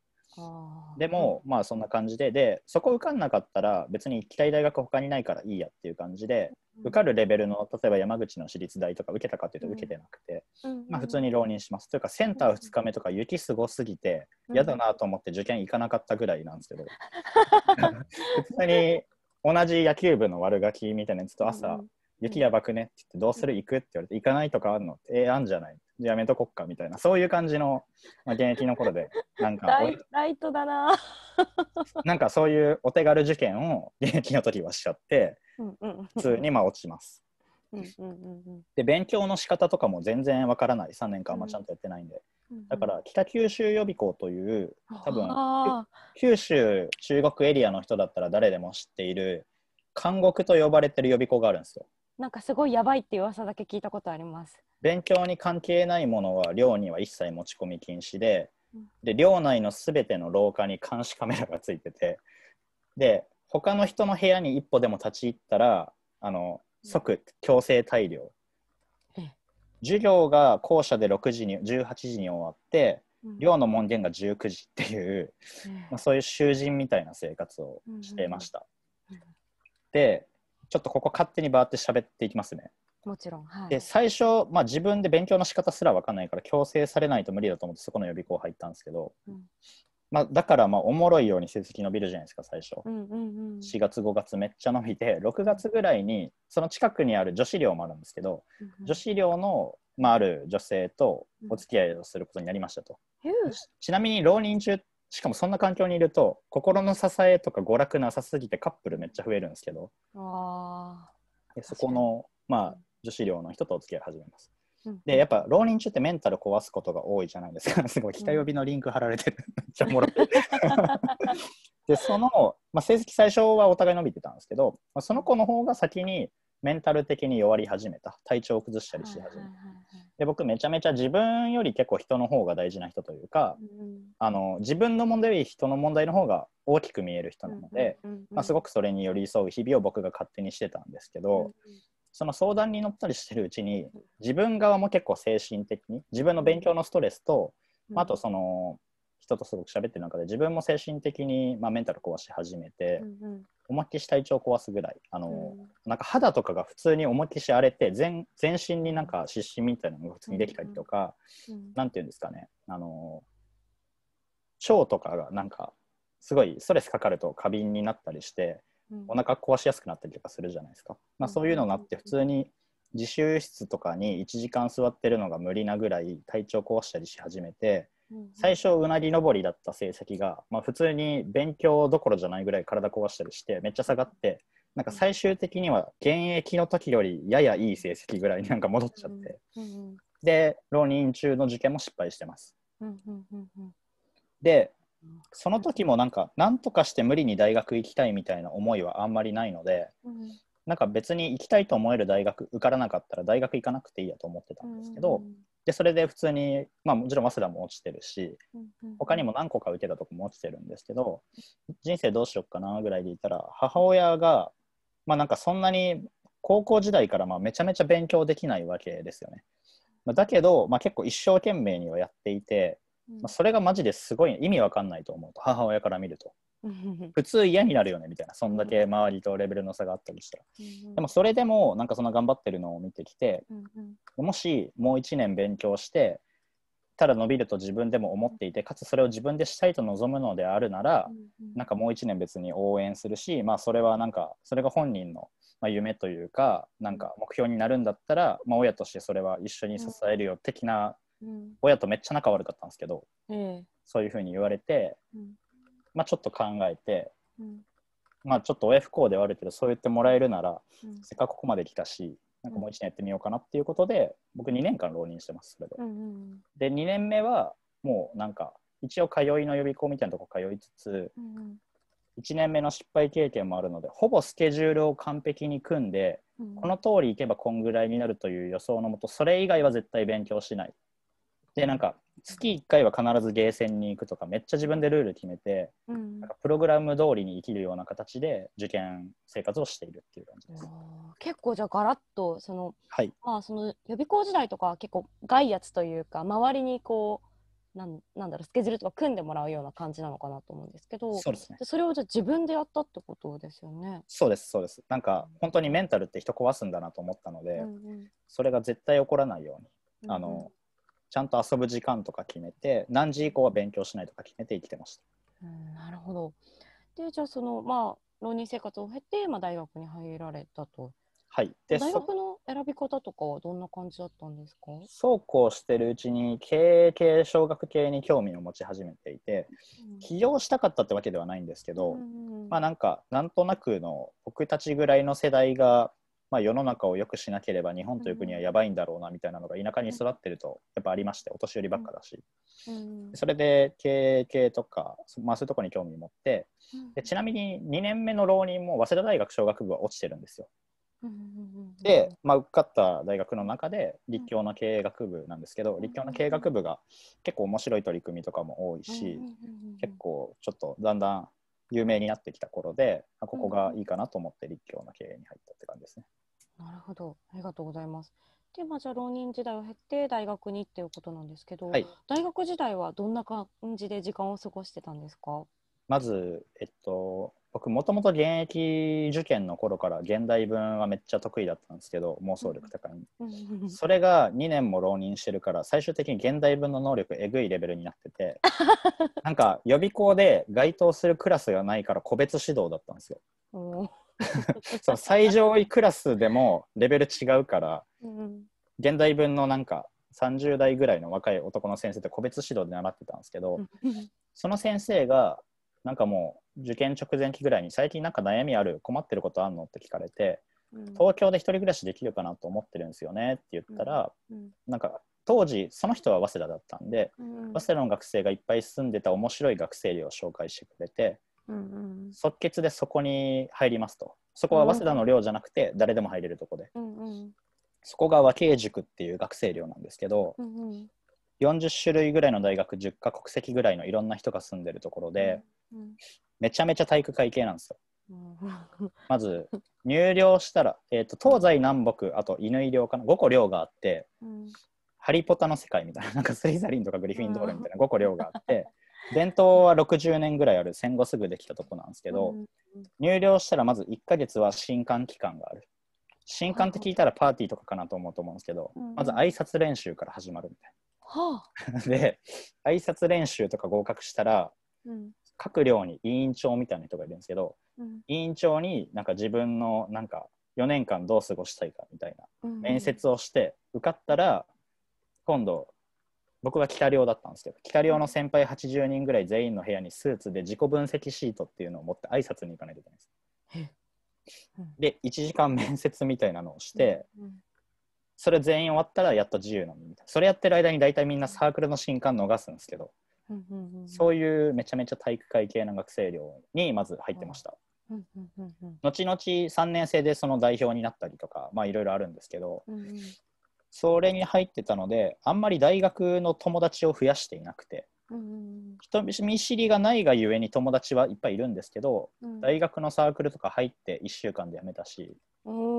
でも、まあそんな感じででそこ受かんなかったら別に行きたい大学他にないからいいやっていう感じで、うん、受かるレベルの例えば山口の私立大とか受けたかっていうと受けてなくて、うん、まあ、普通に浪人します、うん、というかセンター2日目とか雪すごすぎて嫌だなと思って受験行かなかったぐらいなんですけど 普通に同じ野球部の悪ガキみたいなやつと朝雪やばくねって言って、どうする行くって言われて、行かないとかあんのえー、あんじゃないやめとこっかみたいな、そういう感じの、まあ、現役の頃で、なんか、ライトだな。なんかそういうお手軽受験を現役の時はしちゃって、うんうん、普通にまあ落ちます。うんうんうん、で勉強の仕方とかも全然わからない3年間まちゃんとやってないんで、うんうん、だから北九州予備校という多分九州中国エリアの人だったら誰でも知っている監獄と呼ばれてる予備校があるんですよ。なんかすごいやばいっていう噂だけ聞いたことあります。勉強に関係ないものは寮には一切持ち込み禁止で、で寮内のすべての廊下に監視カメラがついてて、で他の人の部屋に一歩でも立ち入ったら、あの即強制退寮。授業が校舎で6時に18時に終わって、寮の門限が19時っていう、まあ、そういう囚人みたいな生活をしてました。でちょっとここ勝手にバーって喋っていきますね。もちろん、はい、で最初、まあ、自分で勉強の仕方すら分かんないから強制されないと無理だと思ってそこの予備校入ったんですけど、うん、まあ、だからまあおもろいように成績伸びるじゃないですか最初、うんうんうん、4月5月めっちゃ伸びて6月ぐらいにその近くにある女子寮もあるんですけど、うん女子寮の、まあ、ある女性とお付き合いをすることになりましたと、うん、ちなみに浪人中っしかもそんな環境にいると心の支えとか娯楽なさすぎてカップルめっちゃ増えるんですけどでそこの、まあ、女子寮の人とお付き合い始めます。でやっぱ浪人中ってメンタル壊すことが多いじゃないですか すごい北呼びのリンク貼られてる めっちゃもろ でその、まあ、成績最初はお互い伸びてたんですけど、まあ、その子の方が先にメンタル的に弱り始めた体調を崩したりし始めた、で僕めちゃめちゃ自分より結構人の方が大事な人というか、うん、あの自分の問題より人の問題の方が大きく見える人なので、ますごくそれに寄り添う日々を僕が勝手にしてたんですけど、うんその相談に乗ったりしてるうちに自分側も結構精神的に自分の勉強のストレスと、まあとその人とすごく喋ってる中で自分も精神的に、まあ、メンタル壊し始めて、うんうん、きし体調壊すぐらいあの、うん、なんか肌とかが普通に重きし荒れて全全身になんか湿疹みたいなのが普通にできたりとか、うんうん、なんて言うんですかねあの腸とかがなんかすごいストレスかかると過敏になったりして、うん、お腹壊しやすくなったりとかするじゃないですか、まあ、そういうのがあって普通に自習室とかに1時間座ってるのが無理なぐらい体調壊したりし始めて最初うなぎ登りだった成績が、まあ、普通に勉強どころじゃないぐらい体壊したりしてめっちゃ下がってなんか最終的には現役の時よりややいい成績ぐらいなんか戻っちゃって、で浪人中の受験も失敗してます。でその時もなんか何とかして無理に大学行きたいみたいな思いはあんまりないので、なんか別に行きたいと思える大学受からなかったら大学行かなくていいやと思ってたんですけど、でそれで普通に、まあ、もちろん早稲田も落ちてるし他にも何個か受けたとこも落ちてるんですけど人生どうしよっかなぐらいでいたら母親が、まあ、なんかそんなに高校時代からまあめちゃめちゃ勉強できないわけですよね。だけど、まあ、結構一生懸命にはやっていて、まあ、それがマジですごい意味わかんないと思うと母親から見ると。普通嫌になるよねみたいなそんだけ周りとレベルの差があったりしたら、うん、でもそれでもなんかその頑張ってるのを見てきて、うんもしもう1年勉強してただ伸びると自分でも思っていてかつそれを自分でしたいと望むのであるなら、うんなんかもう1年別に応援するし、まあ、それはなんかそれが本人の、夢というかなんか目標になるんだったら、まあ、親としてそれは一緒に支えるよ的な、うん、親とめっちゃ仲悪かったんですけど、えそういうふうに言われて、うんまあ、ちょっと考えて、うん、まあ、ちょっと親不孝ではあるけどそう言ってもらえるなら、せっかくここまで来たしなんかもう1年やってみようかなっていうことで、僕2年間浪人してますそれで。うんうん、で2年目はもうなんか一応通いの予備校みたいなとこ通いつつ、うん1年目の失敗経験もあるのでほぼスケジュールを完璧に組んで、うん、この通り行けばこんぐらいになるという予想のもとそれ以外は絶対勉強しないでなんか月1回は必ずゲーセンに行くとかめっちゃ自分でルール決めて、うん、なんかプログラム通りに生きるような形で受験生活をしているっていう感じです。結構じゃあガラッとその,、はい、まあその予備校時代とか結構外圧というか周りにこうなんなんだろうスケジュールとか組んでもらうような感じなのかなと思うんですけどそうです、ね、でそれをじゃあ自分でやったってことですよね。そうですそうですなんか本当にメンタルって人壊すんだなと思ったので、うんうん、それが絶対起こらないように。あの、うんうんちゃんと遊ぶ時間とか決めて何時以降は勉強しないとか決めて生きてました。うん、なるほどでじゃあそのまあ浪人生活を経て、まあ、大学に入られたと。はい、で大学の選び方とかはどんな感じだったんですかそうこうしてるうちに経営系小学系に興味を持ち始めていて、うん、起業したかったってわけではないんですけど、うんうん、まあなんかなんとなくの僕たちぐらいの世代がまあ、世の中を良くしなければ日本という国はやばいんだろうなみたいなのが田舎に育ってるとやっぱありましてお年寄りばっかだし、それで経営系とか、まあ、そういうとこに興味持ってでちなみに2年目の浪人も早稲田大学商学部は落ちてるんですよ。で、まあ、受かった大学の中で立教の経営学部なんですけど立教の経営学部が結構面白い取り組みとかも多いし結構ちょっとだんだん有名になってきた頃で、あここがいいかなと思って立教の経営に入ったって感じですね。なるほど、ありがとうございます。で、まあ、じゃあ浪人時代を経て大学にっていうことなんですけど、はい、大学時代はどんな感じで時間を過ごしてたんですかまず、えっと、僕もともと現役受験の頃から現代文はめっちゃ得意だったんですけど妄想力高い、それが2年も浪人してるから最終的に現代文の能力えぐいレベルになってて なんか予備校で該当するクラスがないから個別指導だったんですよ。その最上位クラスでもレベル違うから、うん、現代文のなんか30代ぐらいの若い男の先生って個別指導で習ってたんですけど、その先生がなんかもう受験直前期ぐらいに最近なんか悩みある困ってることあんのって聞かれて、うん、東京で一人暮らしできるかなと思ってるんですよねって言ったら、うんうん、なんか当時その人は早稲田だったんで、早稲田の学生がいっぱい住んでた面白い学生寮を紹介してくれて、うんうん、即決でそこに入りますとそこは早稲田の寮じゃなくて誰でも入れるとこで、うんうん、そこが和慶塾っていう学生寮なんですけど、うんうん、40種類ぐらいの大学10か国籍ぐらいのいろんな人が住んでるところで。うんめちゃめちゃ体育会系なんですよ。まず入寮したら、えーと、東西南北あと犬医療かな5個寮があって、うん、ハリポタの世界みたいななんかスリザリンとかグリフィンドールみたいな5個寮があって伝統は60年ぐらいある戦後すぐできたとこなんですけど、うん、入寮したらまず1ヶ月は新刊期間がある新刊って聞いたらパーティーとかかなと思うと思うんですけど、うん、まず挨拶練習から始まるみたいな。は で挨拶練習とか合格したら、各寮に委員長みたいな人がいるんですけど、うん、委員長になんか自分のなんか4年間どう過ごしたいかみたいな面接をして受かったら今度僕は北寮だったんですけど北寮の先輩80人ぐらい全員の部屋にスーツで自己分析シートっていうのを持って挨拶に行かないといけないです。で1時間面接みたいなのをして、それ全員終わったらやっと自由なのみたいなそれやってる間に大体みんなサークルの新刊逃すんですけど、そういうめちゃめちゃ体育会系の学生寮にまず入ってました。後々3年生でその代表になったりとかまあいろいろあるんですけど、うん、それに入ってたのであんまり大学の友達を増やしていなくて、うん、人見知りがないがゆえに友達はいっぱいいるんですけど、うん、大学のサークルとか入って1週間で辞めたし。うん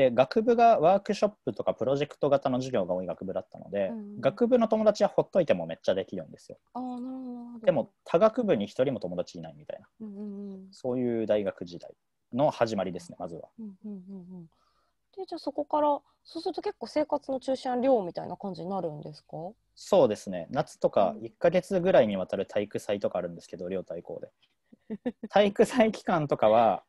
で学部がワークショップとかプロジェクト型の授業が多い学部だったので、うん、学部の友達はほっといてもめっちゃできるんですよ。でも他学部に1人も友達いないみたいな、うんうんうん、そういう大学時代の始まりですねまずは。うんうんうん、でじゃあそこからそうすると結構生活の中心はみたいな感じになるんですかそうですね夏とか1か月ぐらいにわたる体育祭とかあるんですけど 寮対抗で。体育祭期間とかは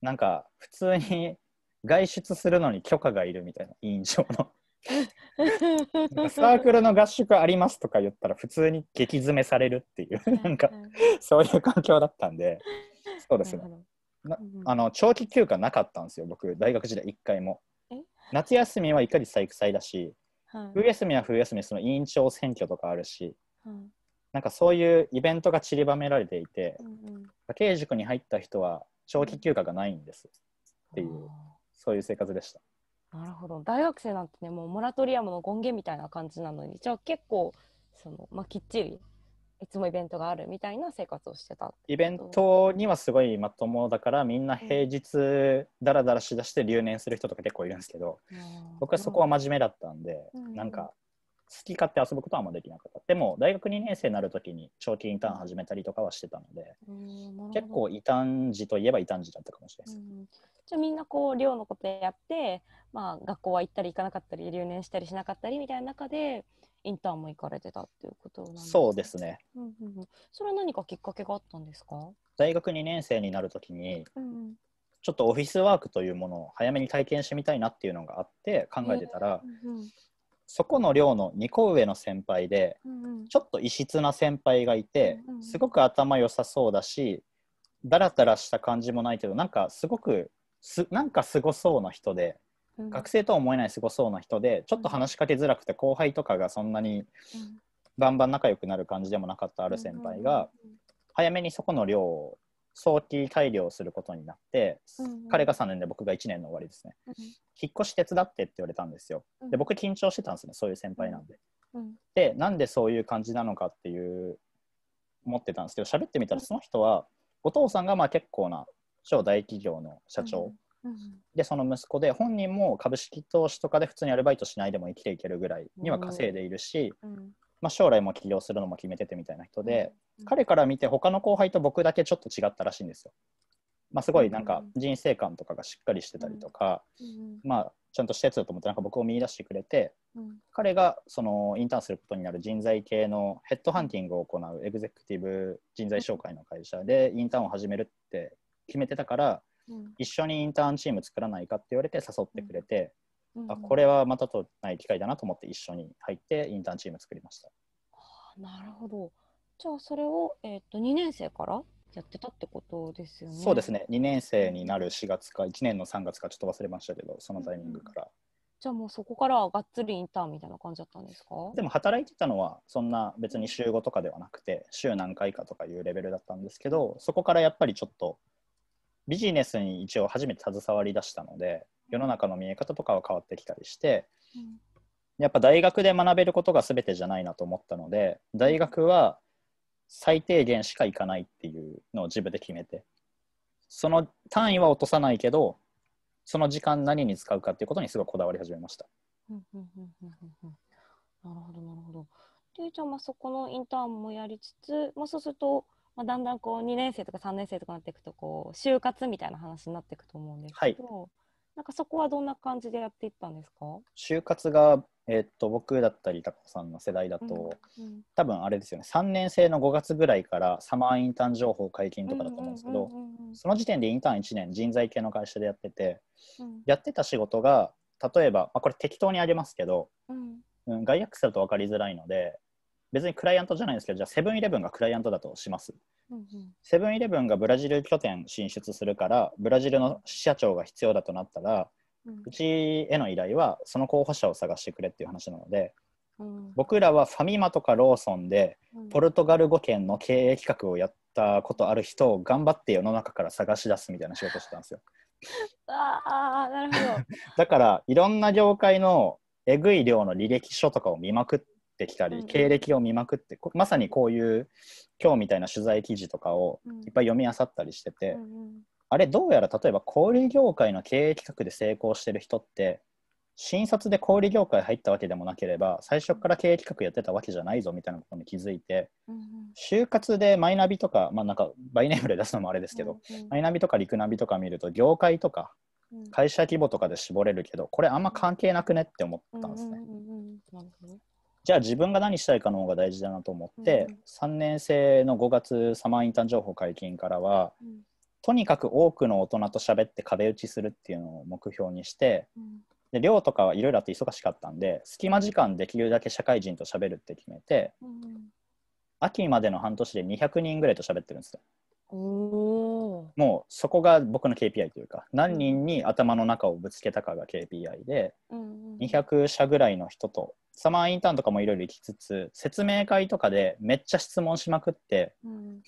なんか普通に外出するのに許可がいるみたいな印象の サークルの合宿ありますとか言ったら普通に激詰めされるっていうなんかそういう環境だったんでそうですねあの長期休暇なかったんですよ僕大学時代1回も夏休みはいかに体育祭だし、冬休みは冬休みその委員長選挙とかあるし、なんかそういうイベントが散りばめられていて、う家計塾に入った人は長期休暇がないんですっていう。そういう生活でした。なるほど大学生なんてねもうモラトリアムの権限みたいな感じなのにじゃあ結構その、まあ、きっちりいつもイベントがあるみたいな生活をしてたイベントにはすごいまともだからみんな平日だらだらしだして留年する人とか結構いるんですけど、うん、僕はそこは真面目だったんで、うん、なんか好き勝手遊ぶことはあんまできなかったでも大学2年生になるときに長期インターン始めたりとかはしてたので、うん、結構異端児といえば異端児だったかもしれないです、じゃあみんなこう寮のことやって、まあ、学校は行ったり行かなかったり留年したりしなかったりみたいな中でインターンも行かれてたっていうことなんですそうですね、うんうんうん、それは何かきっかけがあったんですか大学2年生になるときに、うんうん、ちょっとオフィスワークというものを早めに体験してみたいなっていうのがあって考えてたら、えーうんうん、そこの寮の2個上の先輩で、うんうん、ちょっと異質な先輩がいて、うんうん、すごく頭良さそうだしだらだらした感じもないけどなんかすごくすなんかすごそうな人で、うん、学生とは思えないすごそうな人でちょっと話しかけづらくて後輩とかがそんなにバンバン仲良くなる感じでもなかったある先輩が早めにそこの量を早期改良することになって、うん、彼が3年で僕が1年の終わりですね、うん、引っ越し手伝ってって言われたんですよで僕緊張してたんですねそういう先輩なんで、でなんでそういう感じなのかっていう思ってたんですけど喋ってみたらその人はお父さんがまあ結構な超大企業の社長、うんうん、でその息子で本人も株式投資とかで普通にアルバイトしないでも生きていけるぐらいには稼いでいるし、まあ、将来も起業するのも決めててみたいな人で、彼から見て他の後輩と僕だけちょっと違ったらしいんですよ。まあ、すごいなんか人生観とかがしっかりしてたりとか、まあ、ちゃんとしたやつだと思ってなんか僕を見出してくれて、彼がそのインターンすることになる人材系のヘッドハンティングを行うエグゼクティブ人材紹介の会社でインターンを始めるって決めてたから、うん、一緒にインターンチーム作らないかって言われて誘ってくれて、うん、あこれはまたとない機会だなと思って一緒に入ってインターンチーム作りました。あなるほどじゃあそれを、えーと、2年生からやってたってことですよね。そうですね2年生になる4月か1年の3月かちょっと忘れましたけどそのタイミングから。じゃあもうそこからがっつりインターンみたいな感じだったんですかでも働いてたのはそんな別に週5とかではなくて週何回かとかいうレベルだったんですけどそこからやっぱりちょっとビジネスに一応初めて携わりだしたので世の中の見え方とかは変わってきたりして、うん、やっぱ大学で学べることが全てじゃないなと思ったので大学は最低限しか行かないっていうのを自分で決めてその単位は落とさないけどその時間何に使うかっていうことにすごいこだわり始めました。なるほどなるほど。でじゃあまあそこのインターンもやりつつ、まあ、そうするとまあ、だんだんこう2年生とか3年生とかになっていくとこう就活みたいな話になっていくと思うんですけど、はい、なんかそこはどんな感じでやっていったんですか就活が、えー、っと僕だったり高子さんの世代だと、うんうん、多分あれですよね3年生の5月ぐらいからサマーインターン情報解禁とかだと思うんですけど、その時点でインターン1年人材系の会社でやってて、うん、やってた仕事が例えば、まあ、これ適当にあげますけど、うん、外訳すると分かりづらいので別にクライアントじゃないんですけどじゃあセブンイレブンがクライアントだとします。セブンイレブンがブラジル拠点進出するからブラジルの支社長が必要だとなったら、うん、うちへの依頼はその候補者を探してくれっていう話なので、うん、僕らはファミマとかローソンでポルトガル語圏の経営企画をやったことある人を頑張って世の中から探し出すみたいな仕事してたんですよ。ああなるほど だからいろんな業界のえぐい量の履歴書とかを見まくってきたり、経歴を見まくってまさにこういう今日みたいな取材記事とかをいっぱい読み漁ったりしてて、あれどうやら例えば小売業界の経営企画で成功してる人って新卒で小売業界入ったわけでもなければ最初から経営企画やってたわけじゃないぞみたいなことに気づいて、就活でマイナビとか,、まあ、なんかバイネームで出すのもあれですけど、マイナビとかリクナビとか見ると業界とか会社規模とかで絞れるけどこれあんま関係なくねって思ったんですね。じゃあ自分が何したいかの方が大事だなと思って、うん、3年生の5月サマーインターン情報解禁からは、うん、とにかく多くの大人と喋って壁打ちするっていうのを目標にして、うん、で寮とかはいろいろあって忙しかったんで隙間時間できるだけ社会人と喋るって決めて、秋までの半年で200人ぐらいと喋ってるんですよ。もうそこが僕の KPI というか何人に頭の中をぶつけたかが KPI で、うんうん、200社ぐらいの人とサマーインターンとかもいろいろ行きつつ説明会とかでめっちゃ質問しまくって、うん、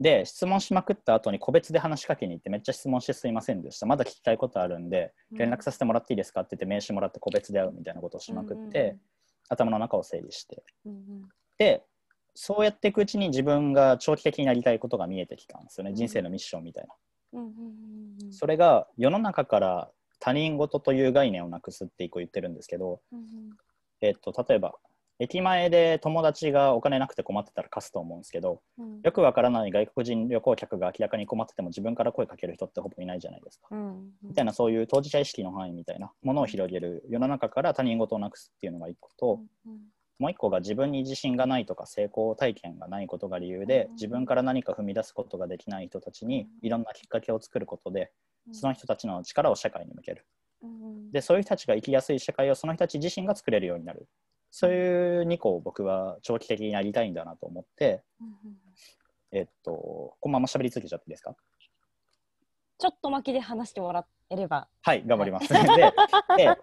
で質問しまくった後に個別で話しかけに行ってめっちゃ質問してすいませんでしたまだ聞きたいことあるんで連絡させてもらっていいですかって言って名刺もらって個別で会うみたいなことをしまくって、うんうん、頭の中を整理して、うんうん、でそうやっていくうちに自分が長期的になりたいことが見えてきたんですよね、うん、人生のミッションみたいな。それが世の中から他人事という概念をなくすって一個言ってるんですけど、うんうん、えっと、例えば駅前で友達がお金なくて困ってたら貸すと思うんですけど、うん、よくわからない外国人旅行客が明らかに困ってても自分から声かける人ってほぼいないじゃないですか、うんうん、みたいなそういう当事者意識の範囲みたいなものを広げる世の中から他人事をなくすっていうのが一個と、うんうん、もう一個が自分に自信がないとか成功体験がないことが理由で自分から何か踏み出すことができない人たちにいろんなきっかけを作ることでその人たちの力を社会に向けるでそういう人たちが生きやすい社会をその人たち自身が作れるようになるそういう2個を僕は長期的にやりたいんだなと思ってえっとこのまま喋り続けちゃっていいですかちょっと巻きで話してもらっやればはい頑張ります、で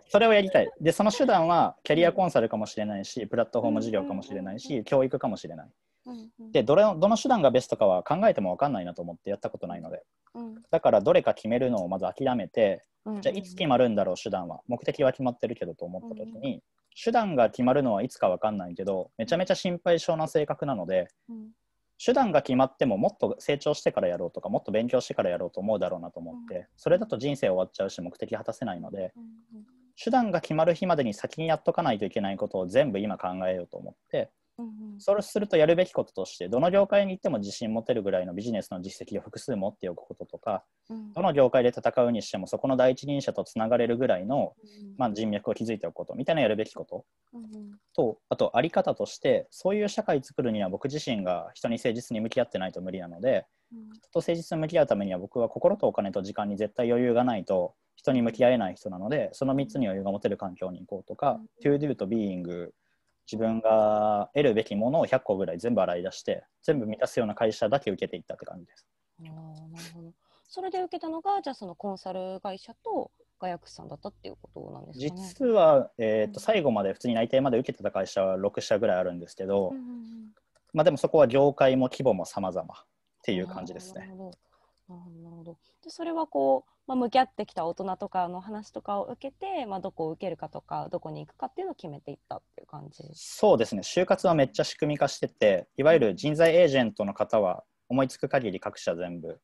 それをやりたいでその手段はキャリアコンサルかもしれないしプラットフォーム事業かもしれないし教育かもしれないでどれどの手段がベストかは考えても分かんないなと思ってやったことないので、だからどれか決めるのをまず諦めて、じゃあいつ決まるんだろう手段は目的は決まってるけどと思った時に、手段が決まるのはいつか分かんないけどめちゃめちゃ心配性な性格なので、手段が決まってももっと成長してからやろうとかもっと勉強してからやろうと思うだろうなと思って、それだと人生終わっちゃうし目的果たせないので、手段が決まる日までに先にやっとかないといけないことを全部今考えようと思ってそうするとやるべきこととしてどの業界に行っても自信持てるぐらいのビジネスの実績を複数持っておくこととか、うん、どの業界で戦うにしてもそこの第一人者とつながれるぐらいの、うん、まあ、人脈を築いておくことみたいなやるべきこと、うん、とあとあり方としてそういう社会作るには僕自身が人に誠実に向き合ってないと無理なので、人と誠実に向き合うためには僕は心とお金と時間に絶対余裕がないと人に向き合えない人なのでその3つに余裕が持てる環境に行こうとか、うん、トゥードとビーイング自分が得るべきものを100個ぐらい全部洗い出して全部満たすような会社だけ受けていったって感じです。なるほどそれで受けたのがじゃあそのコンサル会社と画薬さんだったっていうことなんですか、ね、実は、えーと、最後まで普通に内定まで受けてた会社は6社ぐらいあるんですけど、うん、まあ、でもそこは業界も規模も様々っていう感じですね。なるほどなるほどでそれはこうまあ、向き合ってきた大人とかの話とかを受けて、まあ、どこを受けるかとかどこに行くかっていうのを決めていったっていう感じそうですね就活はめっちゃ仕組み化してていわゆる人材エージェントの方は思いつく限り各社全部、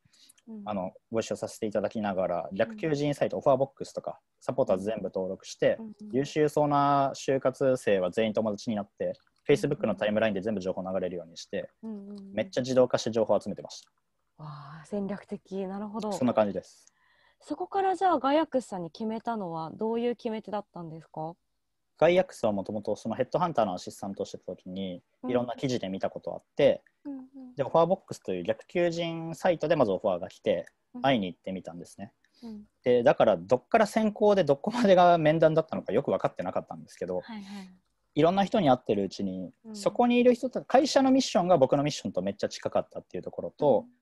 うん、あのご一緒させていただきながら逆求人サイト、うん、オファーボックスとかサポーターズ全部登録して、うん、優秀そうな就活生は全員友達になって Facebook のタイムラインで全部情報流れるようにして、めっちゃ自動化して情報集めてました。わあ戦略的なるほどそんな感じですそこからじゃあガイアックスさんに決めたのはどういう決め手だったんですかガイアックスはもともとそのヘッドハンターのアシスタントをしてた時にいろんな記事で見たことあって、うんでオファーボックスという逆求人サイトでまずオファーが来て会いに行ってみたんですね。うん、でだからどっから先行でどこまでが面談だったのかよく分かってなかったんですけど、はいはい、いろんな人に会ってるうちに、うん、そこにいる人会社のミッションが僕のミッションとめっちゃ近かったっていうところと、うん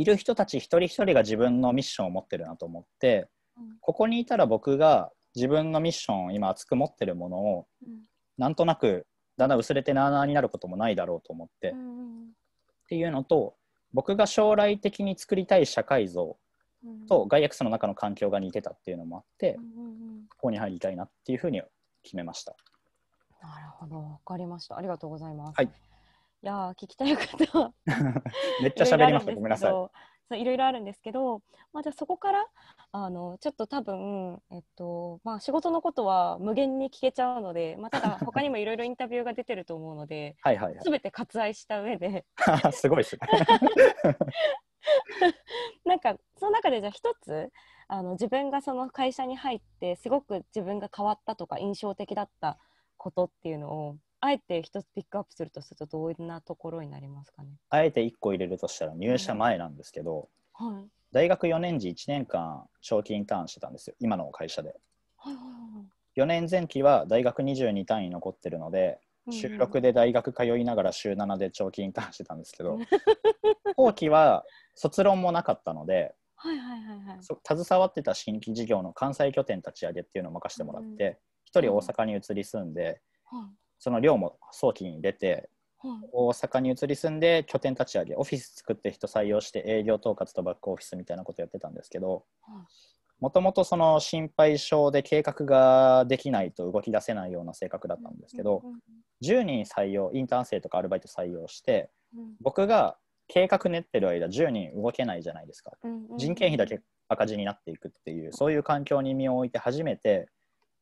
いる人たち一人一人が自分のミッションを持ってるなと思って、うん、ここにいたら僕が自分のミッションを今熱く持ってるものを、うん、なんとなくだんだん薄れてなあなーになることもないだろうと思って、うん、っていうのと僕が将来的に作りたい社会像とガイアクスの中の環境が似てたっていうのもあって、ここに入りたいなっていうふうに決めました。なるほど、わかりました。ありがとうございます。はいいや聞きたいことは めっちゃ喋りましたごめんなさいそういろいろあるんですけど、まあ、じゃあそこからあのちょっと多分、えっとまあ、仕事のことは無限に聞けちゃうので、まあ、ただ他にもいろいろインタビューが出てると思うので はいはい、はい、全て割愛した上で すごいですねなんかその中でじゃあ一つあの自分がその会社に入ってすごく自分が変わったとか印象的だったことっていうのをあえて一つピックアップするとするとどいなところになりますかねあえて一個入れるとしたら入社前なんですけど、はい、大学4年時1年間長期インターンしてたんですよ今の会社で、はいはい4年前期は大学22単位残ってるので収録で大学通いながら週7で長期インターンしてたんですけど 後期は卒論もなかったので、はいはいはいはい、携わってた新規事業の関西拠点立ち上げっていうのを任せてもらって、うん、人大阪に移り住んで、その寮も早期に出て、大阪に移り住んで拠点立ち上げオフィス作って人採用して営業統括とバックオフィスみたいなことやってたんですけどもともとその心配性で計画ができないと動き出せないような性格だったんですけど10人採用インターン生とかアルバイト採用して僕が計画練ってる間10人動けないじゃないですか人件費だけ赤字になっていくっていうそういう環境に身を置いて初めて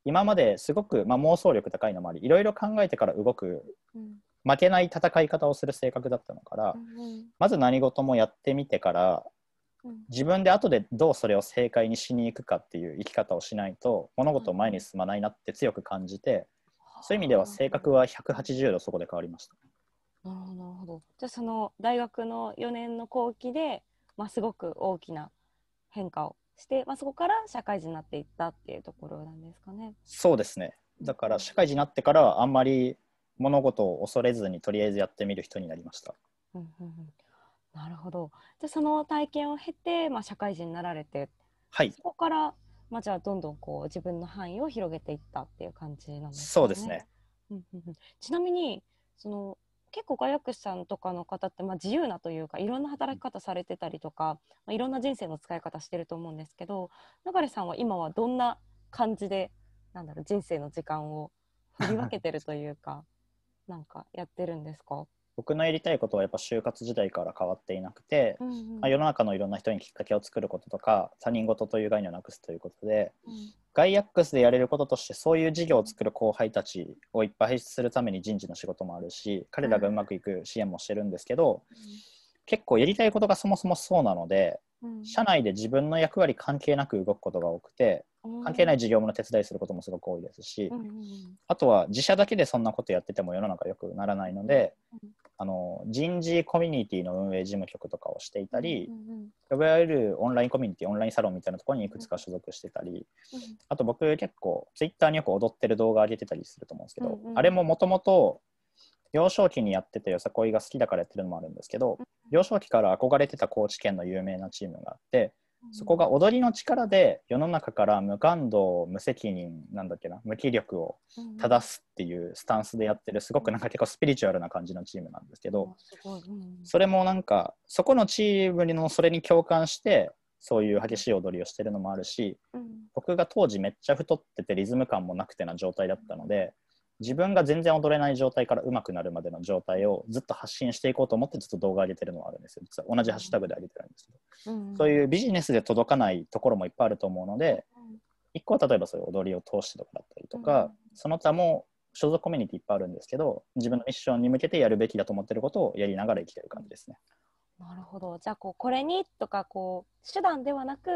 今まですごく、まあ、妄想力高いのもありいろいろ考えてから動く、負けない戦い方をする性格だったのから、まず何事もやってみてから自分で後でどうそれを正解にしに行くかっていう生き方をしないと物事を前に進まないなって強く感じて、そういう意味では性格は180度そこで変わりました。なるほどじゃあその大学の4年の後期で、まあ、すごく大きな変化をして、まあ、そこから社会人になっていったっていうところなんですかね。そうですねだから社会人になってからあんまり物事を恐れずにとりあえずやってみる人になりました。なるほどじゃその体験を経て、まあ、社会人になられて、はい、そこから、まあ、じゃあどんどんこう自分の範囲を広げていったっていう感じなんですね。そうですね、うんうんうん、ちなみにその結構ガヤクさんとかの方って、まあ、自由なというかいろんな働き方されてたりとか、まあ、いろんな人生の使い方してると思うんですけど流さんは今はどんな感じでなんだろう人生の時間を振り分けてるというかなんかやってるんですか僕のやりたいことはやっぱ就活時代から変わっていなくて、うんうん、まあ、世の中のいろんな人にきっかけを作ることとか他人事という概念をなくすということで、うん、ガイアックスでやれることとしてそういう事業を作る後輩たちをいっぱい輩出するために人事の仕事もあるし彼らがうまくいく支援もしてるんですけど、うん、結構やりたいことがそもそもそうなので、うん、社内で自分の役割関係なく動くことが多くて。関係ない事業もの手伝いすることもすごく多いですし、あとは自社だけでそんなことやってても世の中良くならないので、あの人事コミュニティの運営事務局とかをしていたり、いわゆるオンラインコミュニティオンラインサロンみたいなところにいくつか所属してたり、あと僕結構ツイッターによく踊ってる動画上げてたりすると思うんですけど、あれももともと幼少期にやっててよさこいが好きだからやってるのもあるんですけど幼少期から憧れてた高知県の有名なチームがあってそこが踊りの力で世の中から無感動無責任なんだっけな無気力を正すっていうスタンスでやってるすごくなんか結構スピリチュアルな感じのチームなんですけどそれもなんかそこのチームのそれに共感してそういう激しい踊りをしてるのもあるし僕が当時めっちゃ太っててリズム感もなくてな状態だったので自分が全然踊れない状態から上手くなるまでの状態をずっと発信していこうと思ってずっと動画上げてるのはあるんですよ実は同じハッシュタグで上げてるんですけど、うんそういうビジネスで届かないところもいっぱいあると思うので、1個は例えばそういう踊りを通してとかだったりとか、うん、その他も所属コミュニティいっぱいあるんですけど自分のミッションに向けてやるべきだと思ってることをやりながら生きてる感じですね。なるほどじゃあこうこれにとかこう手段ではなく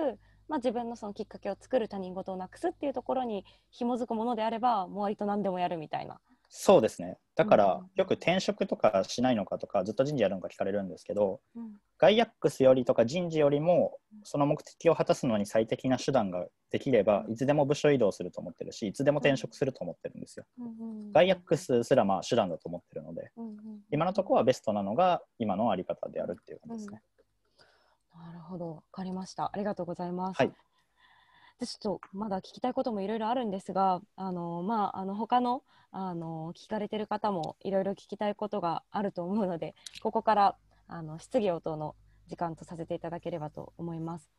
まあ、自分のそのきっかけを作る他人事をなくすっていうところに紐づくものであればもう割と何でもやるみたいな。そうですねだから、うん、よく転職とかしないのかとかずっと人事やるのか聞かれるんですけど、うん、ガイアックスよりとか人事よりもその目的を果たすのに最適な手段ができればいつでも部署移動すると思ってるしいつでも転職すると思ってるんですよ。うん、ガイアックスすらまあ手段だと思ってるので、今のところはベストなのが今のあり方であるっていう感じですね。なるほど、分かりました。ありがとうございます。はい、でちょっとまだ聞きたいこともいろいろあるんですが、あのまああの他のあの聞かれてる方もいろいろ聞きたいことがあると思うので、ここからあの質疑応答の時間とさせていただければと思います。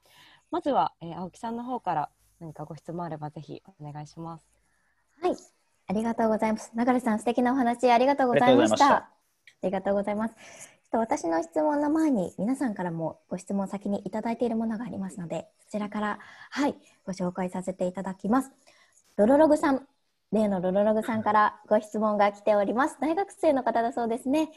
まずは、えー、青木さんの方から何かご質問あればぜひお願いします。はい、ありがとうございます。流さん素敵なお話ありがとうございました。ありがとうございます。と私の質問の前に皆さんからもご質問先にいただいているものがありますのでそちらからはいご紹介させていただきますロロログさん例のロロログさんからご質問が来ております大学生の方だそうですね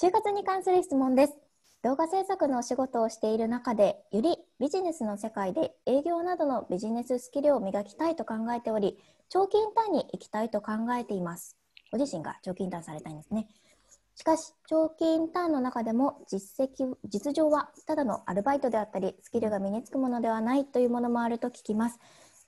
就活に関する質問です動画制作のお仕事をしている中でよりビジネスの世界で営業などのビジネススキルを磨きたいと考えており長期インターンに行きたいと考えていますご自身が長期インターンされたいんですねしかし、長期インターンの中でも実績、実情はただのアルバイトであったり、スキルが身につくものではないというものもあると聞きます。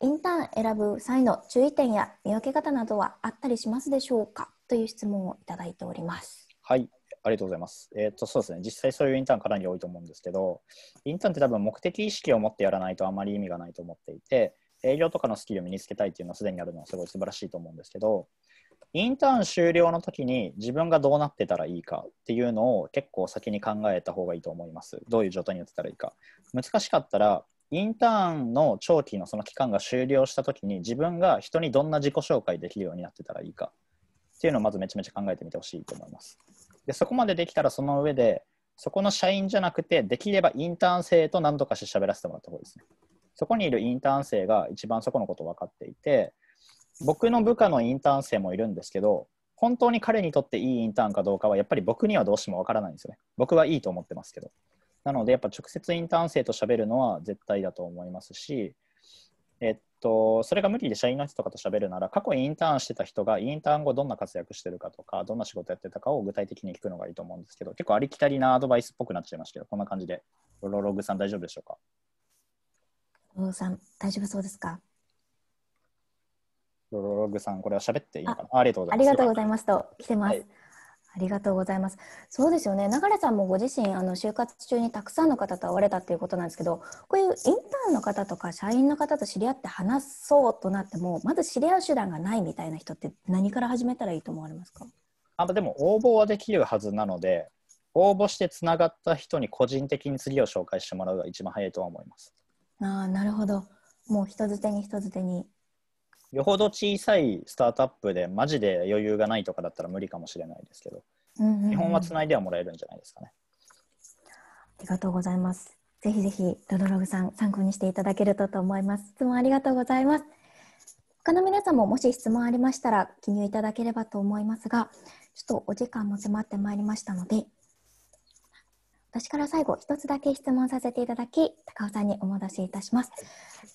インターン選ぶ際の注意点や見分け方などはあったりしますでしょうかという質問をいただいております。はい、ありがとうございます。えっ、ー、と、そうですね、実際そういうインターンかなり多いと思うんですけど、インターンって多分目的意識を持ってやらないとあまり意味がないと思っていて、営業とかのスキルを身につけたいっていうのはすでにあるのはすごい素晴らしいと思うんですけど、インターン終了の時に自分がどうなってたらいいかっていうのを結構先に考えた方がいいと思います。どういう状態になってたらいいか。難しかったら、インターンの長期のその期間が終了した時に自分が人にどんな自己紹介できるようになってたらいいかっていうのをまずめちゃめちゃ考えてみてほしいと思います。で、そこまでできたらその上で、そこの社員じゃなくて、できればインターン生と何とかして喋らせてもらった方がいいですね。そこにいるインターン生が一番そこのことを分かっていて、僕の部下のインターン生もいるんですけど本当に彼にとっていいインターンかどうかはやっぱり僕にはどうしてもわからないんですよね僕はいいと思ってますけどなのでやっぱ直接インターン生と喋るのは絶対だと思いますしえっとそれが無理で社員の人とかと喋るなら過去インターンしてた人がインターン後どんな活躍してるかとかどんな仕事やってたかを具体的に聞くのがいいと思うんですけど結構ありきたりなアドバイスっぽくなっちゃいましたけどこんな感じでロログさん大丈夫でしょうかロロさん大丈夫そうですかロロログさん、これは喋っていいのかなありがとうございます。ありがとうございますと、来てます。はい、ありがとうございます。そうですよね。流さんもご自身、あの就活中にたくさんの方と会われたということなんですけど、こういうインターンの方とか社員の方と知り合って話そうとなっても、まず知り合う手段がないみたいな人って何から始めたらいいと思われますか？あでも応募はできるはずなので、応募してつながった人に個人的に次を紹介してもらうが一番早いと思います。ああ、なるほど。もう人づてに人づてによほど小さいスタートアップでマジで余裕がないとかだったら無理かもしれないですけど、うんうん、基本はつないではもらえるんじゃないですかね。ありがとうございます。ぜひぜひドロログさん参考にしていただけるとと思います。質問ありがとうございます。他の皆さんももし質問ありましたら記入いただければと思いますが、ちょっとお時間も迫ってまいりましたので、私から最後、一つだけ質問させていただき、高尾さんにお戻しいたします。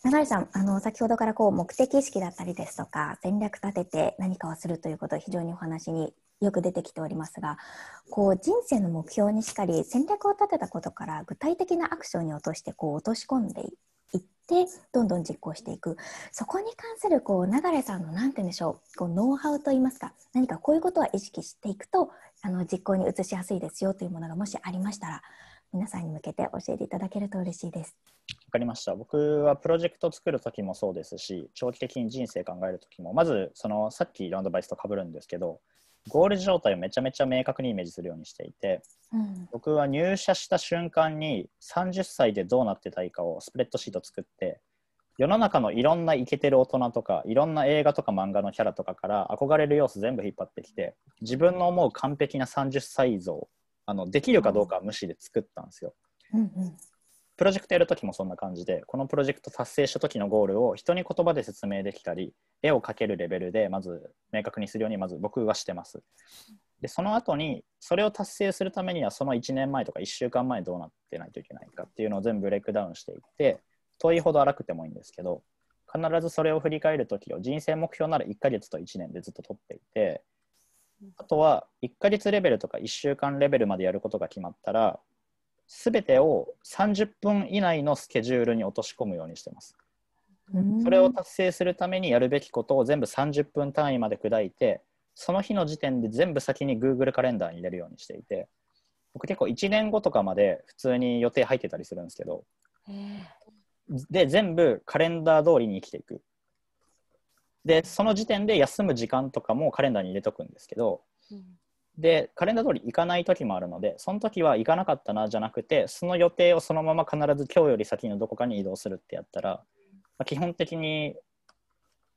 流れさん、あの、先ほどからこう、目的意識だったりですとか、戦略立てて何かをするということ、非常にお話によく出てきておりますが、こう、人生の目標にしかり、戦略を立てたことから、具体的なアクションに落として、こう、落とし込んでいっしてどんどん実行していくそこに関するこう流さんの何て言うんでしょうこうノウハウといいますか何かこういうことは意識していくとあの実行に移しやすいですよというものがもしありましたら皆さんに向けて教えていただけると嬉しいです。わかりました僕はプロジェクト作る時もそうですし長期的に人生考える時もまずそのさっきランドバイスとかぶるんですけどゴール状態をめちゃめちゃ明確にイメージするようにしていて、うん、僕は入社した瞬間に30歳でどうなってたいかをスプレッドシート作って世の中のいろんなイケてる大人とかいろんな映画とか漫画のキャラとかから憧れる要素全部引っ張ってきて自分の思う完璧な30歳像あのできるかどうかは無視で作ったんですよ。うんうん、プロジェクトやるときもそんな感じで、このプロジェクト達成したときのゴールを人に言葉で説明できたり、絵を描けるレベルでまず明確にするようにまず僕はしてます。で、その後にそれを達成するためにはその1年前とか1週間前どうなってないといけないかっていうのを全部ブレイクダウンしていって、遠いほど荒くてもいいんですけど、必ずそれを振り返るときを人生目標なら1ヶ月と1年でずっと取っていて、あとは1ヶ月レベルとか1週間レベルまでやることが決まったら全てを30分以内のスケジュールに落とし込むようにしてます。それを達成するためにやるべきことを全部30分単位まで砕いてその日の時点で全部先に Google カレンダーに入れるようにしていて僕結構1年後とかまで普通に予定入ってたりするんですけどで全部カレンダー通りに生きていくでその時点で休む時間とかもカレンダーに入れとくんですけど、で、カレンダー通り行かない時もあるので、その時は行かなかったなじゃなくて、その予定をそのまま必ず今日より先のどこかに移動するってやったら、まあ、基本的に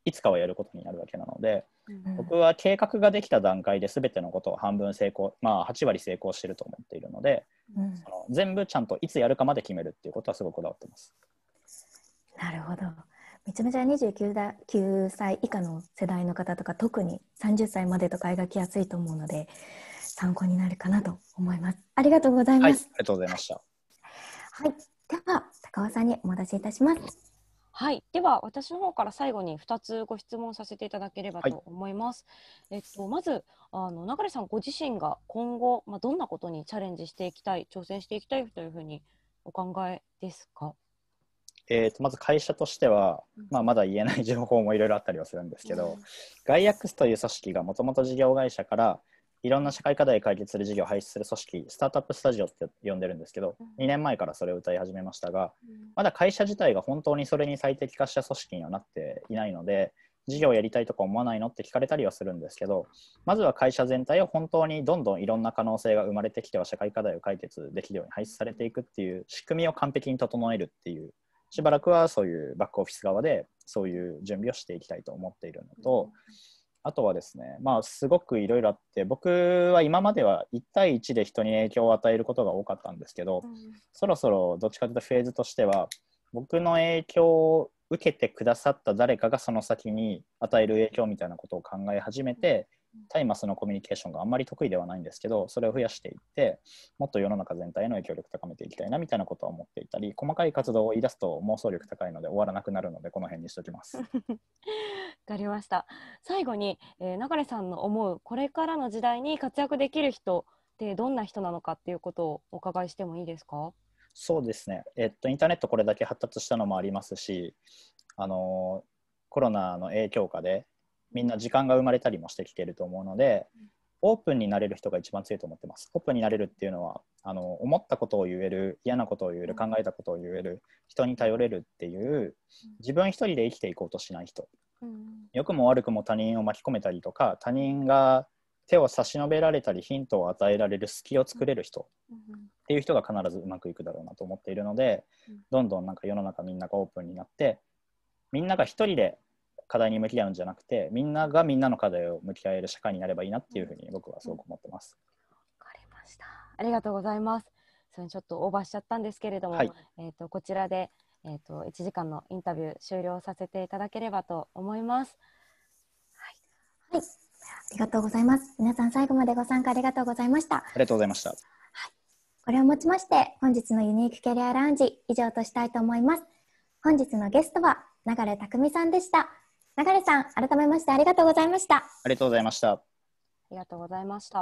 いつかはやることになるわけなので、うん、僕は計画ができた段階で全てのことを半分成功、まあ、8割成功してると思っているので、うん、その全部ちゃんといつやるかまで決めるっていうことはすごくこだわってます。なるほど。めちゃめちゃ29だ9歳以下の世代の方とか特に30歳までとか描きやすいと思うので参考になるかなと思いますありがとうございます、はい、ありがとうございましたはいでは高尾さんにお戻しいたしますはいでは私の方から最後に2つご質問させていただければと思います、はい、えっとまずあの流さんご自身が今後まあどんなことにチャレンジしていきたい挑戦していきたいというふうにお考えですかえー、とまず会社としては、まあ、まだ言えない情報もいろいろあったりはするんですけど、うん、ガイアックスという組織がもともと事業会社からいろんな社会課題を解決する事業を廃止する組織スタートアップスタジオって呼んでるんですけど2年前からそれを歌い始めましたがまだ会社自体が本当にそれに最適化した組織にはなっていないので事業やりたいとか思わないのって聞かれたりはするんですけどまずは会社全体を本当にどんどんいろんな可能性が生まれてきては社会課題を解決できるように廃止されていくっていう仕組みを完璧に整えるっていうしばらくはそういうバックオフィス側でそういう準備をしていきたいと思っているのと、あとはですね、まあ、すごくいろいろあって、僕は今までは1対1で人に影響を与えることが多かったんですけど、そろそろどっちかというとフェーズとしては、僕の影響を受けてくださった誰かがその先に与える影響みたいなことを考え始めて、タイマスのコミュニケーションがあんまり得意ではないんですけどそれを増やしていってもっと世の中全体への影響力高めていきたいなみたいなことを思っていたり細かい活動を言い出すと妄想力高いので終わらなくなるのでこの辺にしておきます。わかりました最後に、えー、流さんの思うこれからの時代に活躍できる人ってどんな人なのかっていうことをお伺いしてもいいですかそうですね、えっと、インターネットこれだけ発達したのもありますしあのコロナの影響下でみんな時間が生まれたりもしてきてると思うので、オープンになれる人が一番強いと思ってます。オープンになれるっていうのはあの思ったことを言える嫌なことを言える考えたことを言える人に頼れるっていう自分一人で生きていこうとしない人。良、うん、くも悪くも他人を巻き込めたりとか他人が手を差し伸べられたりヒントを与えられる隙を作れる人っていう人が必ずうまくいくだろうなと思っているのでどんどんなんか世の中みんながオープンになってみんなが一人で課題に向き合うんじゃなくてみんながみんなの課題を向き合える社会になればいいなっていうふうに僕はすごく思ってます。わ、かりましたありがとうございます。それちょっとオーバーしちゃったんですけれども、はい、えっ、とこちらでえっ、ー、と1時間のインタビュー終了させていただければと思います。はい、はい、ありがとうございます。皆さん最後までご参加ありがとうございました。ありがとうございました。はい、これをもちまして本日のユニークキャリアラウンジ以上としたいと思います。本日のゲストは流匠さんでした。流さん、改めましてありがとうございました。ありがとうございました。ありがとうございました。